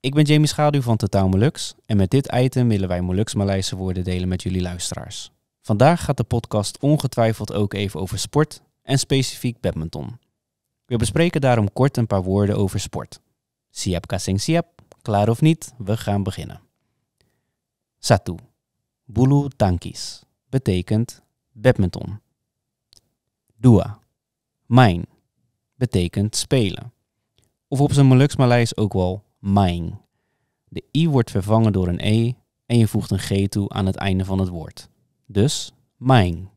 Ik ben Jamie Schaduw van Totaal Molux en met dit item willen wij Molukse Maleise woorden delen met jullie luisteraars. Vandaag gaat de podcast ongetwijfeld ook even over sport en specifiek badminton. We bespreken daarom kort een paar woorden over sport. Siap kasing siap, klaar of niet, we gaan beginnen. Satu, bulu tankis, betekent badminton. Dua, mijn, betekent spelen. Of op zijn Moluks Maleis ook wel main. De i wordt vervangen door een e en je voegt een g toe aan het einde van het woord. Dus main.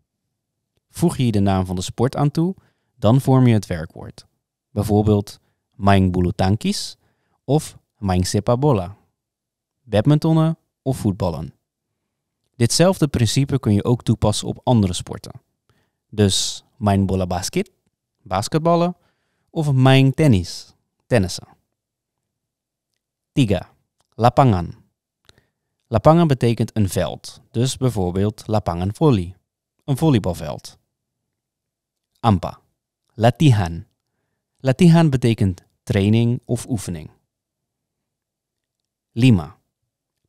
Voeg je de naam van de sport aan toe, dan vorm je het werkwoord. Bijvoorbeeld main bulutankis of maing sepabola. Badmintonnen of voetballen. Ditzelfde principe kun je ook toepassen op andere sporten. Dus mijn bola basket, basketballen, of main tennis. tennissen. Tiga, lapangan. Lapangan betekent een veld, dus bijvoorbeeld lapangan volley, een volleybalveld. Ampa, latihan. Latihan betekent training of oefening. Lima,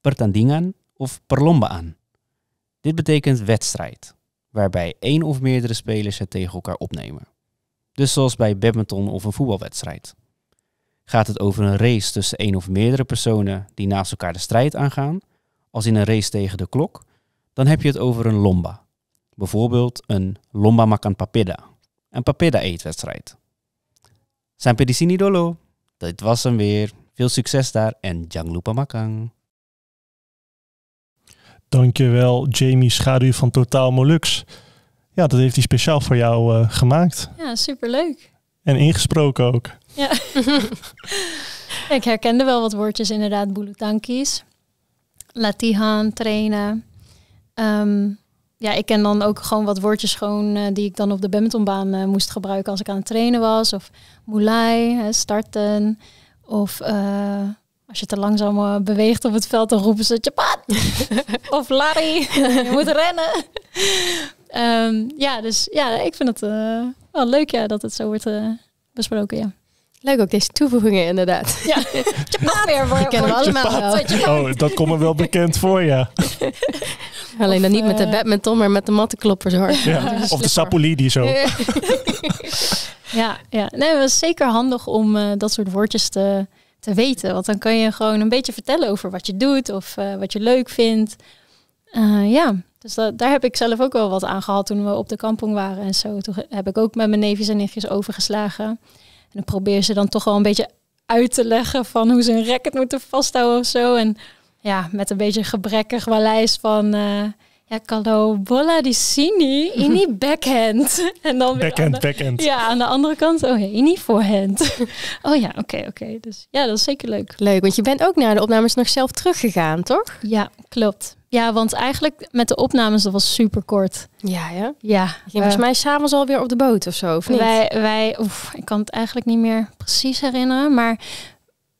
pertandingan of perlombaan. Dit betekent wedstrijd, waarbij één of meerdere spelers het tegen elkaar opnemen dus zoals bij badminton of een voetbalwedstrijd. Gaat het over een race tussen één of meerdere personen die naast elkaar de strijd aangaan, als in een race tegen de klok, dan heb je het over een lomba. Bijvoorbeeld een lomba macan papida, een papida eetwedstrijd San pedicini dolo, dit was hem weer. Veel succes daar en Janglupa Makang. Dankjewel Jamie Schaduw van Totaal Molux. Ja, dat heeft hij speciaal voor jou eh, gemaakt. Ja, superleuk. En ingesproken ook. Ja. ik herkende wel wat woordjes inderdaad. Bulutankis, Latihan, trainen. Ehm, ja, ik ken dan ook gewoon wat woordjes gewoon, eh, die ik dan op de badmintonbaan eh, moest gebruiken als ik aan het trainen was. Of moulai, starten. Of als je te langzaam beweegt op het veld, dan roepen ze Japan of Larry, je moet rennen. Ehm, ja, dus ja, ik vind het eh, wel leuk ja, dat het zo wordt eh, besproken. Ja. Leuk ook deze toevoegingen inderdaad. Ja, weer voor, kennen allemaal Oh, dat komt wel bekend voor, ja. Alleen dan niet met de eh, badminton, maar met de kloppers hoor. Ja, dus of de sapolidi zo. ja, ja, nee, het is zeker handig om dat soort woordjes te, te weten. Want dan kan je gewoon een beetje vertellen over wat je doet of wat je leuk vindt. ja, dus daar heb ik zelf ook wel wat aan gehad toen we op de kampong waren en zo. Toen heb ik ook met mijn neefjes en nichtjes overgeslagen. En dan probeer ze dan toch wel een beetje uit te leggen van hoe ze een racket moeten vasthouden of zo. En ja, met een beetje gebrekkig waleis van... Eh, ja, Calo Bolla di Sini in die backhand. En dan weer backhand, backhand. Ja, aan de andere kant, oh ja, in die voorhand. oh ja, oké, oké. Dus ja, dat is zeker leuk. Leuk, want je bent ook naar de opnames nog zelf teruggegaan, toch? Ja, klopt. Ja, want eigenlijk met de opnames, dat was super kort. Ja, ja? Ja. Je ging volgens uh, mij s'avonds alweer op de boot of zo, Wij, wij oef, ik kan het eigenlijk niet meer precies herinneren, maar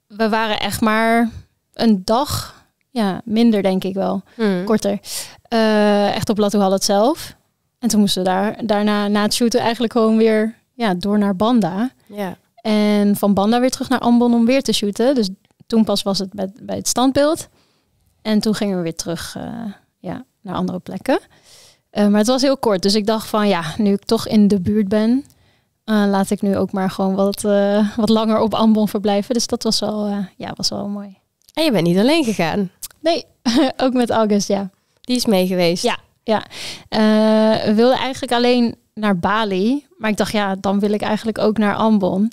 we waren echt maar een dag, ja, minder denk ik wel, hmm. korter. Eh, echt op Latoe hadden het zelf. En toen moesten we daar, daarna, na het shooten, eigenlijk gewoon weer ja, door naar Banda. Ja. En van Banda weer terug naar Ambon om weer te shooten. Dus toen pas was het bij het standbeeld. En toen gingen we weer terug eh, ja, naar andere plekken. Eh, maar het was heel kort. Dus ik dacht van ja, nu ik toch in de buurt ben, eh, laat ik nu ook maar gewoon wat, wat langer op Ambon verblijven. Dus dat was wel, ja, was wel mooi. En je bent niet alleen gegaan? Nee, ook met August, ja. Die is mee geweest. Ja, ja. we wilden eigenlijk alleen naar Bali. Maar ik dacht, ja, dan wil ik eigenlijk ook naar Ambon.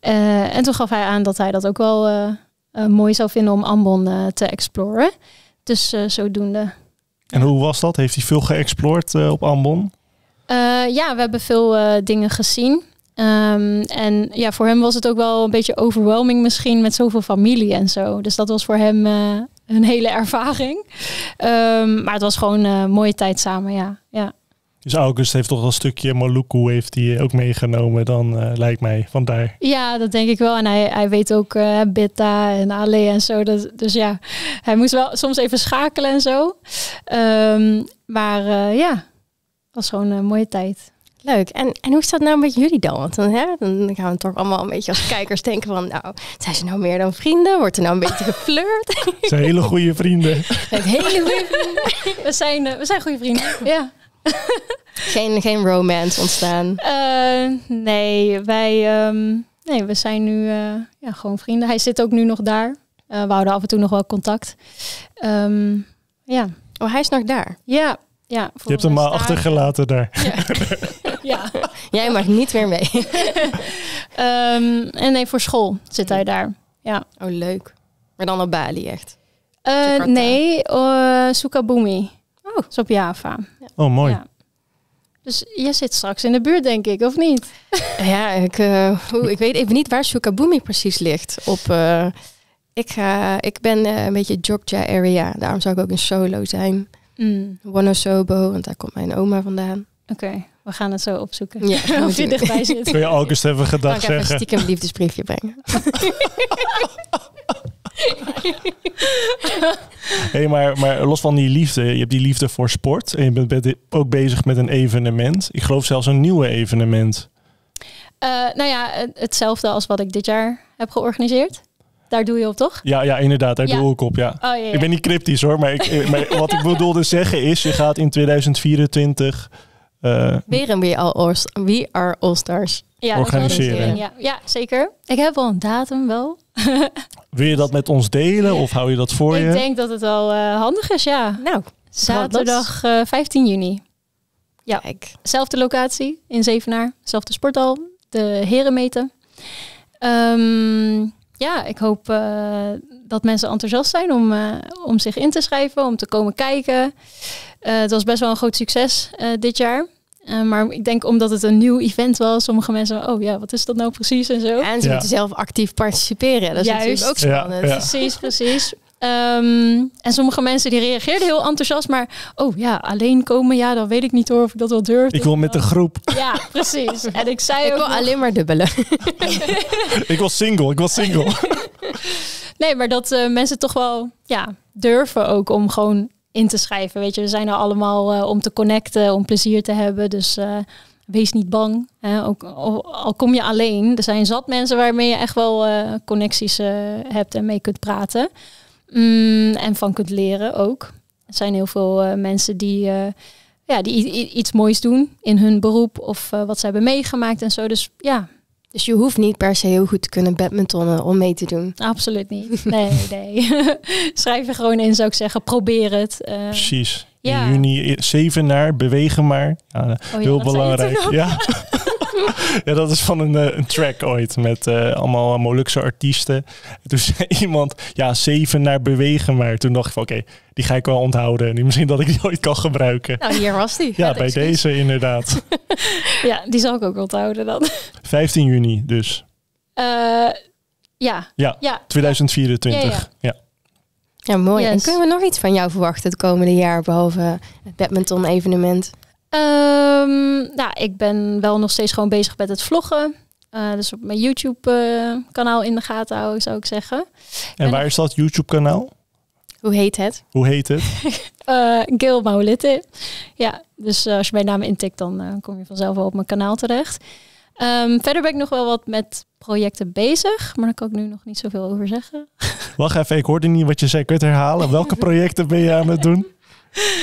en toen gaf hij aan dat hij dat ook wel eh, mooi zou vinden om Ambon eh, te exploren. Dus eh, zodoende. En hoe was dat? Heeft hij veel geëxploord op Ambon? ja, we hebben veel dingen gezien. Ehm, en ja, voor hem was het ook wel een beetje overwhelming misschien met zoveel familie en zo. Dus dat was voor hem een hele ervaring. Ehm, maar het was gewoon een mooie tijd samen, ja. ja. Dus August heeft toch al een stukje Maluku heeft hij eh, ook meegenomen dan, eh, lijkt mij, vandaar. Ja, dat denk ik wel. En hij, hij weet ook eh, Beta en Ale en zo. dus ja, hij moest wel soms even schakelen en zo. Ehm, maar uh, ja, was gewoon een mooie tijd. Leuk. En, en hoe is dat nou met jullie dan? Want dan, hè, dan gaan we toch allemaal een beetje als kijkers denken van... nou, zijn ze nou meer dan vrienden? Wordt er nou een beetje geflirt? zijn hele goede vrienden. hele goede vrienden. We zijn, we zijn goede vrienden, ja. geen, geen romance ontstaan? Eh, nee, wij ehm, nee, we zijn nu eh, ja, gewoon vrienden. Hij zit ook nu nog daar. Eh, we houden af en toe nog wel contact. Ehm, ja. Oh, hij is nog daar? Ja. ja Je hebt hem maar achtergelaten daar. Ja. Jij mag niet meer mee. Ehm, en nee, voor school zit hij daar. Ja. Oh, leuk. Maar dan op Bali echt? nee, Sukabumi. Oh. op Java. Oh, mooi. Dus jij zit straks in de buurt, denk ik, of niet? Ja, ik, eh, ik weet even niet waar Sukabumi precies ligt. Op, eh, ik, ga, ik ben eh, een beetje Georgia area. Daarom zou ik ook in Solo zijn. Mm. Wonosobo, want daar komt mijn oma vandaan. Oké, we gaan het zo opzoeken. Ja, of je dichtbij zit. Kun je August even gedag zeggen? Ik even stiekem een liefdesbriefje brengen. hey, maar, los van die liefde, je hebt die liefde voor sport en je bent ook bezig met een evenement. Ik geloof zelfs een nieuwe evenement. Eh, nou ja, hetzelfde als wat ik dit jaar heb georganiseerd. Daar doe je op, toch? Ja, ja inderdaad. Daar doe ik op, ja. Oh, ja, Ik ben niet cryptisch hoor, maar, ik, eh, maar wat ik bedoelde zeggen is... je gaat in 2024... Eh, weer een weer We Are All Stars organiseren. Ja, ja, zeker. Ik heb al een datum wel. Wil je dat met ons delen of hou je dat voor je? Ik denk dat het wel eh, handig is, ja. Nou, zaterdag 15 eh, juni. Ja, Kijk. zelfde locatie in Zevenaar, zelfde sporthal, de herenmeten. Um, ehm, ja, ik hoop eh, dat mensen enthousiast zijn om, om zich in te schrijven, om te komen kijken. Uh, het was best wel een groot succes dit jaar. Eh, maar ik denk omdat het een nieuw event was, sommige mensen, oh ja, wat is dat nou precies en zo. En ze moeten zelf actief participeren. Dat is Juist. natuurlijk ook spannend. Ja, precies, precies. Ehm, en sommige mensen die reageerden heel enthousiast, maar oh ja, alleen komen, ja, dan weet ik niet hoor of ik dat wel durf. Ik wil met de groep. Ja, precies. En ik zei ik ook wil alleen maar dubbelen. ik was single, ik was single. nee, maar dat eh, mensen toch wel ja, durven ook om gewoon in te schrijven. Weet je, we zijn er allemaal eh, om te connecten, om plezier te hebben. Dus eh, wees niet bang. Hè? Ook, al, kom je alleen, er zijn zat mensen waarmee je echt wel eh, connecties hebt en mee kunt praten. Mm, en van kunt leren ook. Er zijn heel veel mensen die, ja, die iets moois doen in hun beroep of wat ze hebben meegemaakt en zo. Dus ja, dus je hoeft niet per se heel goed te kunnen badmintonnen om mee te doen. Absoluut niet. Nee, nee. Schrijf er gewoon in, zou ik zeggen. Probeer het. Eh. Precies. In juni 7 eh, naar bewegen maar. ja, oh heel belangrijk. Ja. ja, dat is van een, eh, een track ooit met eh, allemaal Molukse artiesten. toen zei iemand, ja, zeven naar bewegen. Maar toen dacht ik van, oké, die ga ik wel onthouden. En misschien dat ik die ooit kan gebruiken. Nou, hier was die. Ja, bij deze inderdaad. ja, die zal ik ook onthouden dan. 15 juni dus. Eh, ja. ja. Ja, 2024. ja. ja. mooi. En kunnen we nog iets van jou verwachten het komende jaar, behalve het badminton-evenement? Um, nou, ik ben wel nog steeds gewoon bezig met het vloggen. Eh, dus op mijn YouTube-kanaal in de gaten houden, zou ik zeggen. En waar is dat YouTube-kanaal? Hoe heet het? Hoe heet het? uh, Gil Maulitte. Ja, dus eh, als je mijn naam intikt, dan kom je vanzelf wel op mijn kanaal terecht. Ehm, verder ben ik nog wel wat met projecten bezig, maar daar kan ik nu nog niet zoveel over zeggen. Wacht even, ik hoorde niet wat je zei. Kun je herhalen? Welke projecten ben je aan het doen?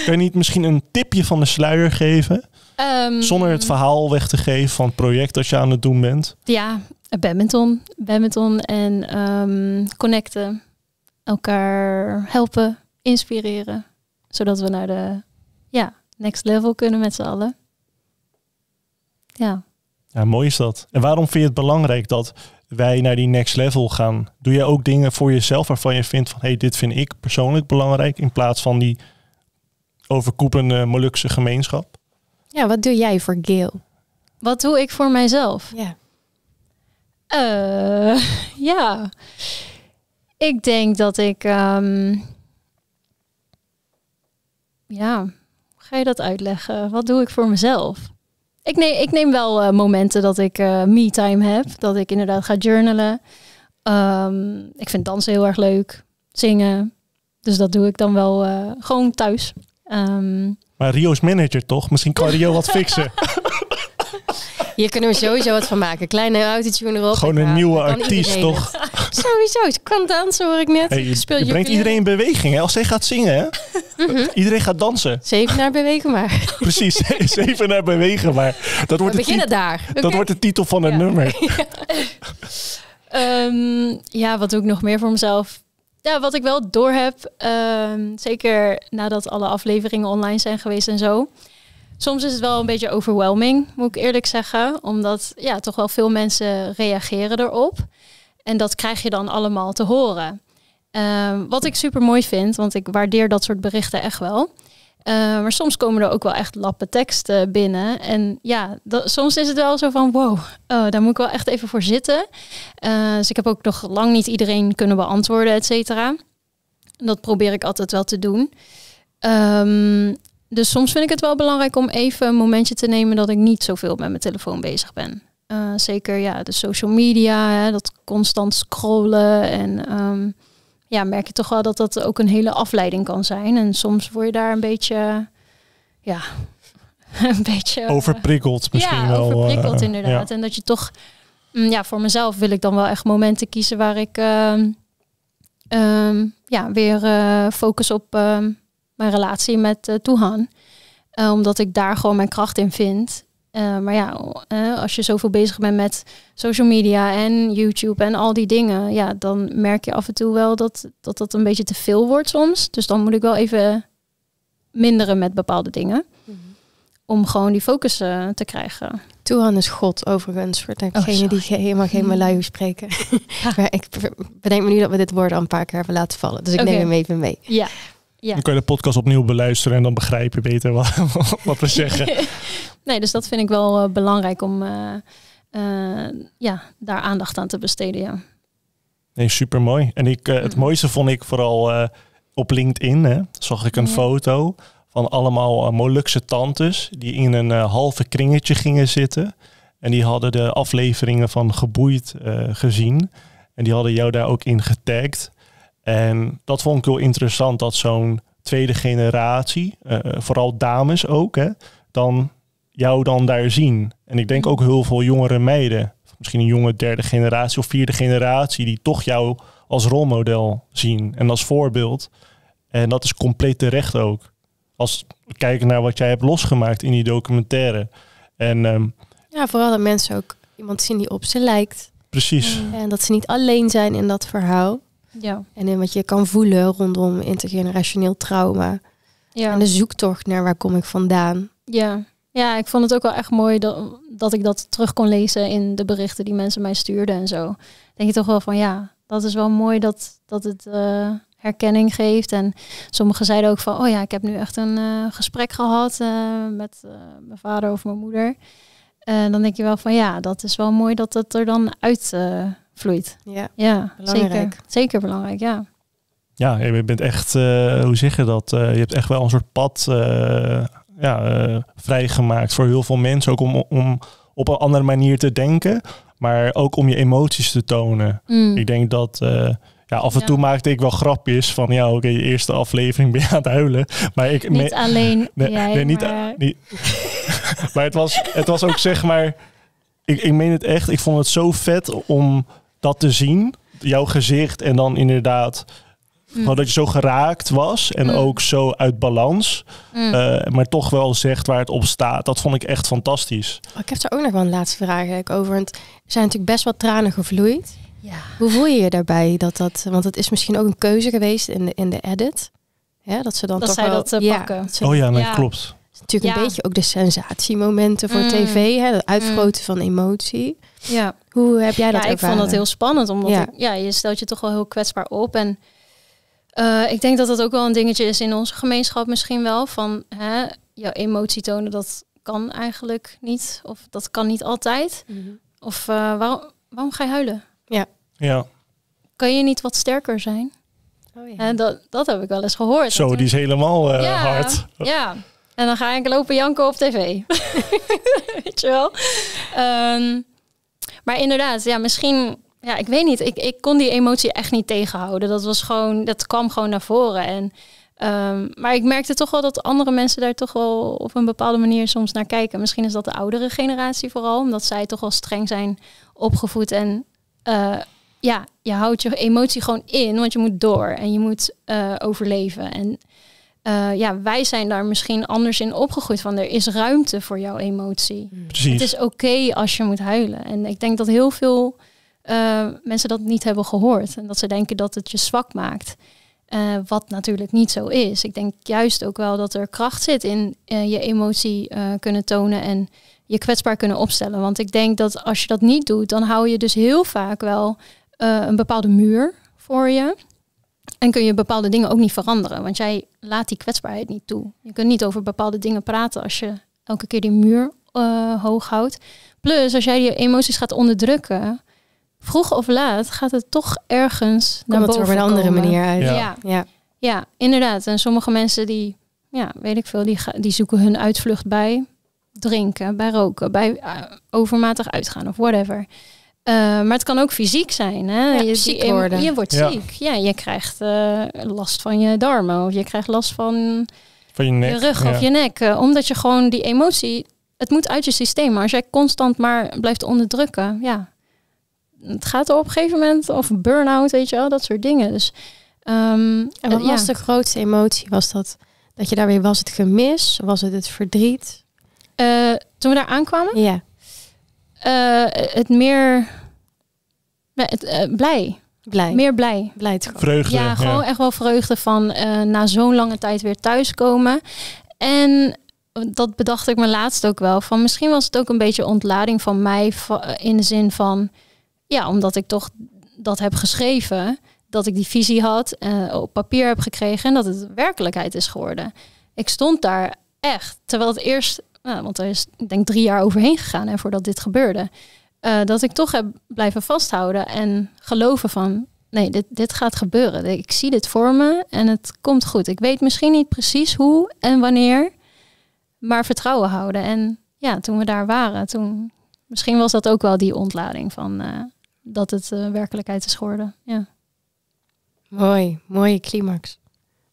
Kun je niet misschien een tipje van de sluier geven? Ehm, zonder het verhaal weg te geven van het project dat je aan het doen bent? Ja, badminton. Badminton en ehm, connecten. Elkaar helpen, inspireren. Zodat we naar de ja, next level kunnen met z'n allen. Ja. Ja, mooi is dat. En waarom vind je het belangrijk dat wij naar die next level gaan? Doe je ook dingen voor jezelf waarvan je vindt van hé, hey, dit vind ik persoonlijk belangrijk in plaats van die overkoepelende Molukse gemeenschap. Ja, wat doe jij voor Gail? Wat doe ik voor mijzelf? Ja. Eh, ja. Ik denk dat ik. Um... Ja, ga je dat uitleggen? Wat doe ik voor mezelf? Ik neem, ik neem wel eh, momenten dat ik uh, eh, me-time heb. Dat ik inderdaad ga journalen. Ehm, ik vind dansen heel erg leuk. Zingen. Dus dat doe ik dan wel gewoon thuis. Ehm, maar Rio's is manager toch? Misschien kan Rio wat fixen. Hier kunnen we sowieso wat van maken. Kleine autotune erop. Gewoon een eh, nieuwe artiest, toch? sowieso. Ik kan dansen, hoor ik net. Hey, je, brengt iedereen in beweging. Hè? Als zij gaat zingen, hè? Mhm. iedereen gaat dansen. Zeven naar bewegen maar. Precies, zeven naar bewegen maar. Dat wordt we beginnen daar. Dat wordt de titel van een nummer. Ehm, ja, wat doe ik nog meer voor mezelf? Ja, wat ik wel doorheb, heb, ehm, zeker nadat alle afleveringen online zijn geweest en zo. Soms is het wel een beetje overwhelming, moet ik eerlijk zeggen. Omdat ja, toch wel veel mensen reageren erop. En dat krijg je dan allemaal te horen. Ehm, wat ik super mooi vind, want ik waardeer dat soort berichten echt wel. Eh, maar soms komen er ook wel echt lappen teksten binnen. En ja, dat, soms is het wel zo van wow, oh, daar moet ik wel echt even voor zitten. Eh, dus ik heb ook nog lang niet iedereen kunnen beantwoorden, et cetera. Dat probeer ik altijd wel te doen. Ehm, dus soms vind ik het wel belangrijk om even een momentje te nemen dat ik niet zoveel met mijn telefoon bezig ben. Eh, zeker ja, de social media, hè, dat constant scrollen en ehm, ja, merk je toch wel dat dat ook een hele afleiding kan zijn. En soms word je daar een beetje, ja, een beetje... Eh, overprikkeld misschien ja, wel. overprikkeld eh, inderdaad. En dat je toch, mm, ja, voor mezelf wil ik dan wel echt momenten kiezen waar ik ehm, ehm, ja, weer eh, focus op ehm, mijn relatie met Toehan. omdat ik daar gewoon mijn kracht in vind. Eh, maar ja, eh, als je zoveel bezig bent met social media en YouTube en al die dingen, ja, dan merk je af en toe wel dat dat, dat een beetje te veel wordt soms. Dus dan moet ik wel even minderen met bepaalde dingen. Mhm. Om gewoon die focus eh, te krijgen. Toehan is God, overigens. Voor oh, degenen die helemaal geen Malayu spreken. maar ik bedenk me nu dat we dit woord al een paar keer hebben laten vallen. Dus ik neem hem even mee. Ja, dan kun je de podcast opnieuw beluisteren en dan begrijp je beter wat, wat we zeggen. nee, dus dat vind ik wel eh, belangrijk om eh, eh, ja, daar aandacht aan te besteden. Ja. Nee, super mooi. En ik, het mhm. mooiste vond ik vooral op LinkedIn. Hè, zag ik een foto van allemaal Molukse tantes die in een halve kringetje gingen zitten. En die hadden de afleveringen van Geboeid gezien. En die hadden jou daar ook in getagd. En dat vond ik heel interessant, dat zo'n tweede generatie, eh, vooral dames ook, hè, dan jou dan daar zien. En ik denk mhm. ook heel veel jongere meiden, misschien een jonge derde generatie of vierde generatie, die toch jou als rolmodel zien en als voorbeeld. En dat is compleet terecht ook. Als we kijken naar wat jij hebt losgemaakt in die documentaire. En, ehm, ja, vooral dat mensen ook iemand zien die op ze lijkt. Precies. En dat ze niet alleen zijn in dat verhaal. Ja. En in wat je kan voelen rondom intergenerationeel trauma. Ja. En de zoektocht naar waar kom ik vandaan. Ja, ja ik vond het ook wel echt mooi dat, dat ik dat terug kon lezen in de berichten die mensen mij stuurden en zo. Denk je toch wel van ja, dat is wel mooi dat, dat het eh, herkenning geeft. En sommigen zeiden ook van, oh ja, ik heb nu echt een eh, gesprek gehad eh, met mijn vader of mijn moeder. dan denk je wel van ja, dat is wel mooi dat dat er dan uit vloeit. Ja, ja belangrijk. Zeker, zeker belangrijk, ja. Ja, je bent echt, eh, hoe zeg je dat? Eh, je hebt echt wel een soort pad eh, ja, vrijgemaakt voor heel veel mensen. Ook om, om op een andere manier te denken, maar ook om je emoties te tonen. Mm. Ik denk dat. Ja, af en toe maakte ik wel grapjes van ja, oké, je eerste aflevering ben je aan het huilen. Maar ik niet alleen. Nee, jij, nee, niet, maar... maar het was, het was ook zeg maar. Ik, ik meen het echt, ik vond het zo vet om dat te zien, jouw gezicht en dan inderdaad mm. dat je zo geraakt was en mm. ook zo uit balans. Mm. Eh, maar toch wel zegt waar het op staat. Dat vond ik echt fantastisch. Oh, ik heb daar ook nog wel een laatste vraag over. Het er zijn natuurlijk best wel tranen gevloeid. Ja. Hoe voel je je daarbij? Dat dat, want het is misschien ook een keuze geweest in de, in de edit. Ja, dat ze dan dat toch zij wel, dat eh, pakken. ze, oh ja, dat ja. klopt. Het is natuurlijk een beetje ook de sensatiemomenten voor tv. Hè, het uitvergroten van emotie. Ja. Hoe heb jij dat ja, ik vond dat heel spannend, omdat ja. je stelt je toch wel heel kwetsbaar op. En eh, ik denk dat dat ook wel een dingetje is in onze gemeenschap misschien wel. Van hè, jouw emotie tonen, dat kan eigenlijk niet. Of dat kan niet altijd. Mhm. Of eh, waarom, waarom ga je huilen? Ja. ja. Kan je niet wat sterker zijn? Oh, ja. En dat, dat heb ik wel eens gehoord. Zo, die is helemaal eh, hard. Ja, en dan ga ik lopen janken op tv. Weet je wel? Um, maar inderdaad, ja, misschien ja, ik weet niet. Ik, ik kon die emotie echt niet tegenhouden. Dat was gewoon, dat kwam gewoon naar voren. En, ehm, maar ik merkte toch wel dat andere mensen daar toch wel op een bepaalde manier soms naar kijken. Misschien is dat de oudere generatie vooral, omdat zij toch wel streng zijn opgevoed. En eh, ja, je houdt je emotie gewoon in, want je moet door en je moet eh, overleven. En eh, ja, wij zijn daar misschien anders in opgegroeid. Van er is ruimte voor jouw emotie. Mm. Het is oké als je moet huilen. En ik denk dat heel veel eh, mensen dat niet hebben gehoord. En dat ze denken dat het je zwak maakt. Eh, wat natuurlijk niet zo is. Ik denk juist ook wel dat er kracht zit in je emotie kunnen tonen en je kwetsbaar kunnen opstellen. Want ik denk dat als je dat niet doet, dan hou je dus heel vaak wel een bepaalde muur voor je. En kun je bepaalde dingen ook niet veranderen, want jij laat die kwetsbaarheid niet toe. Je kunt niet over bepaalde dingen praten als je elke keer die muur eh, hoog houdt. Plus, als jij je emoties gaat onderdrukken, vroeg of laat gaat het toch ergens Komt naar boven. op een andere manier uit. Ja. ja. Ja. inderdaad. En sommige mensen die, ja, weet ik veel, die, die zoeken hun uitvlucht bij drinken, bij roken, bij eh, overmatig uitgaan of whatever. Eh, maar het kan ook fysiek zijn. Hè? je, ziek worden. Je, wordt ziek. Ja, je krijgt eh, last van je darmen of je krijgt last van, van je, nek, rug of je nek. Eh, omdat je gewoon die emotie, het moet uit je systeem. Maar als jij constant maar blijft onderdrukken, ja, het gaat er op een gegeven moment. Of burn-out, weet je wel, dat soort dingen. Dus, ehm, en wat was de grootste emotie? Was dat dat je daar weer was het gemis? Was het het verdriet? toen we daar aankwamen? Ja. Eh, het meer het, eh, blij. Blij. Meer blij. Blijdschap. Vreugde. Ja, gewoon echt wel vreugde van eh, na zo'n lange tijd weer thuiskomen. En dat bedacht ik me laatst ook wel. Van misschien was het ook een beetje ontlading van mij. In de zin van, ja, omdat ik toch dat heb geschreven. Dat ik die visie had, op papier heb gekregen. En dat het werkelijkheid is geworden. Ik stond daar echt. Terwijl het eerst nou, want er is ik denk drie jaar overheen gegaan en voordat dit gebeurde. Eh, dat ik toch heb blijven vasthouden en geloven van nee, dit, dit gaat gebeuren. Ik zie dit voor me en het komt goed. Ik weet misschien niet precies hoe en wanneer, maar vertrouwen houden. En ja, toen we daar waren, toen misschien was dat ook wel die ontlading van eh, dat het uh, werkelijkheid is geworden. Ja. Mooi, mooie climax.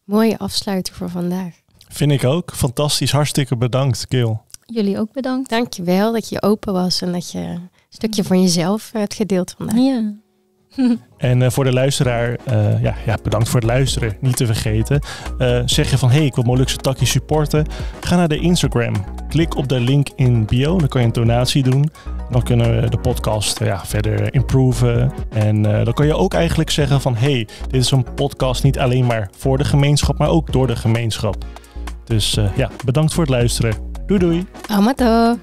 Mooie afsluiter voor vandaag. Vind ik ook. Fantastisch. Hartstikke bedankt, Keel. Jullie ook bedankt. Dankjewel dat je open was en dat je een stukje van jezelf eh, hebt gedeeld vandaag. Ja. en eh, voor de luisteraar, eh, ja, ja, bedankt voor het luisteren, niet te vergeten. zeg je van, hey, ik wil Molukse takje supporten? Ga naar de Instagram. Klik op de link in bio, dan kan je een donatie doen. Dan kunnen we de podcast ja, verder improven. En dan kan je ook eigenlijk zeggen van, hey, dit is een podcast niet alleen maar voor de gemeenschap, maar ook door de gemeenschap. Dus eh, ja, bedankt voor het luisteren. Doei doei. Amato.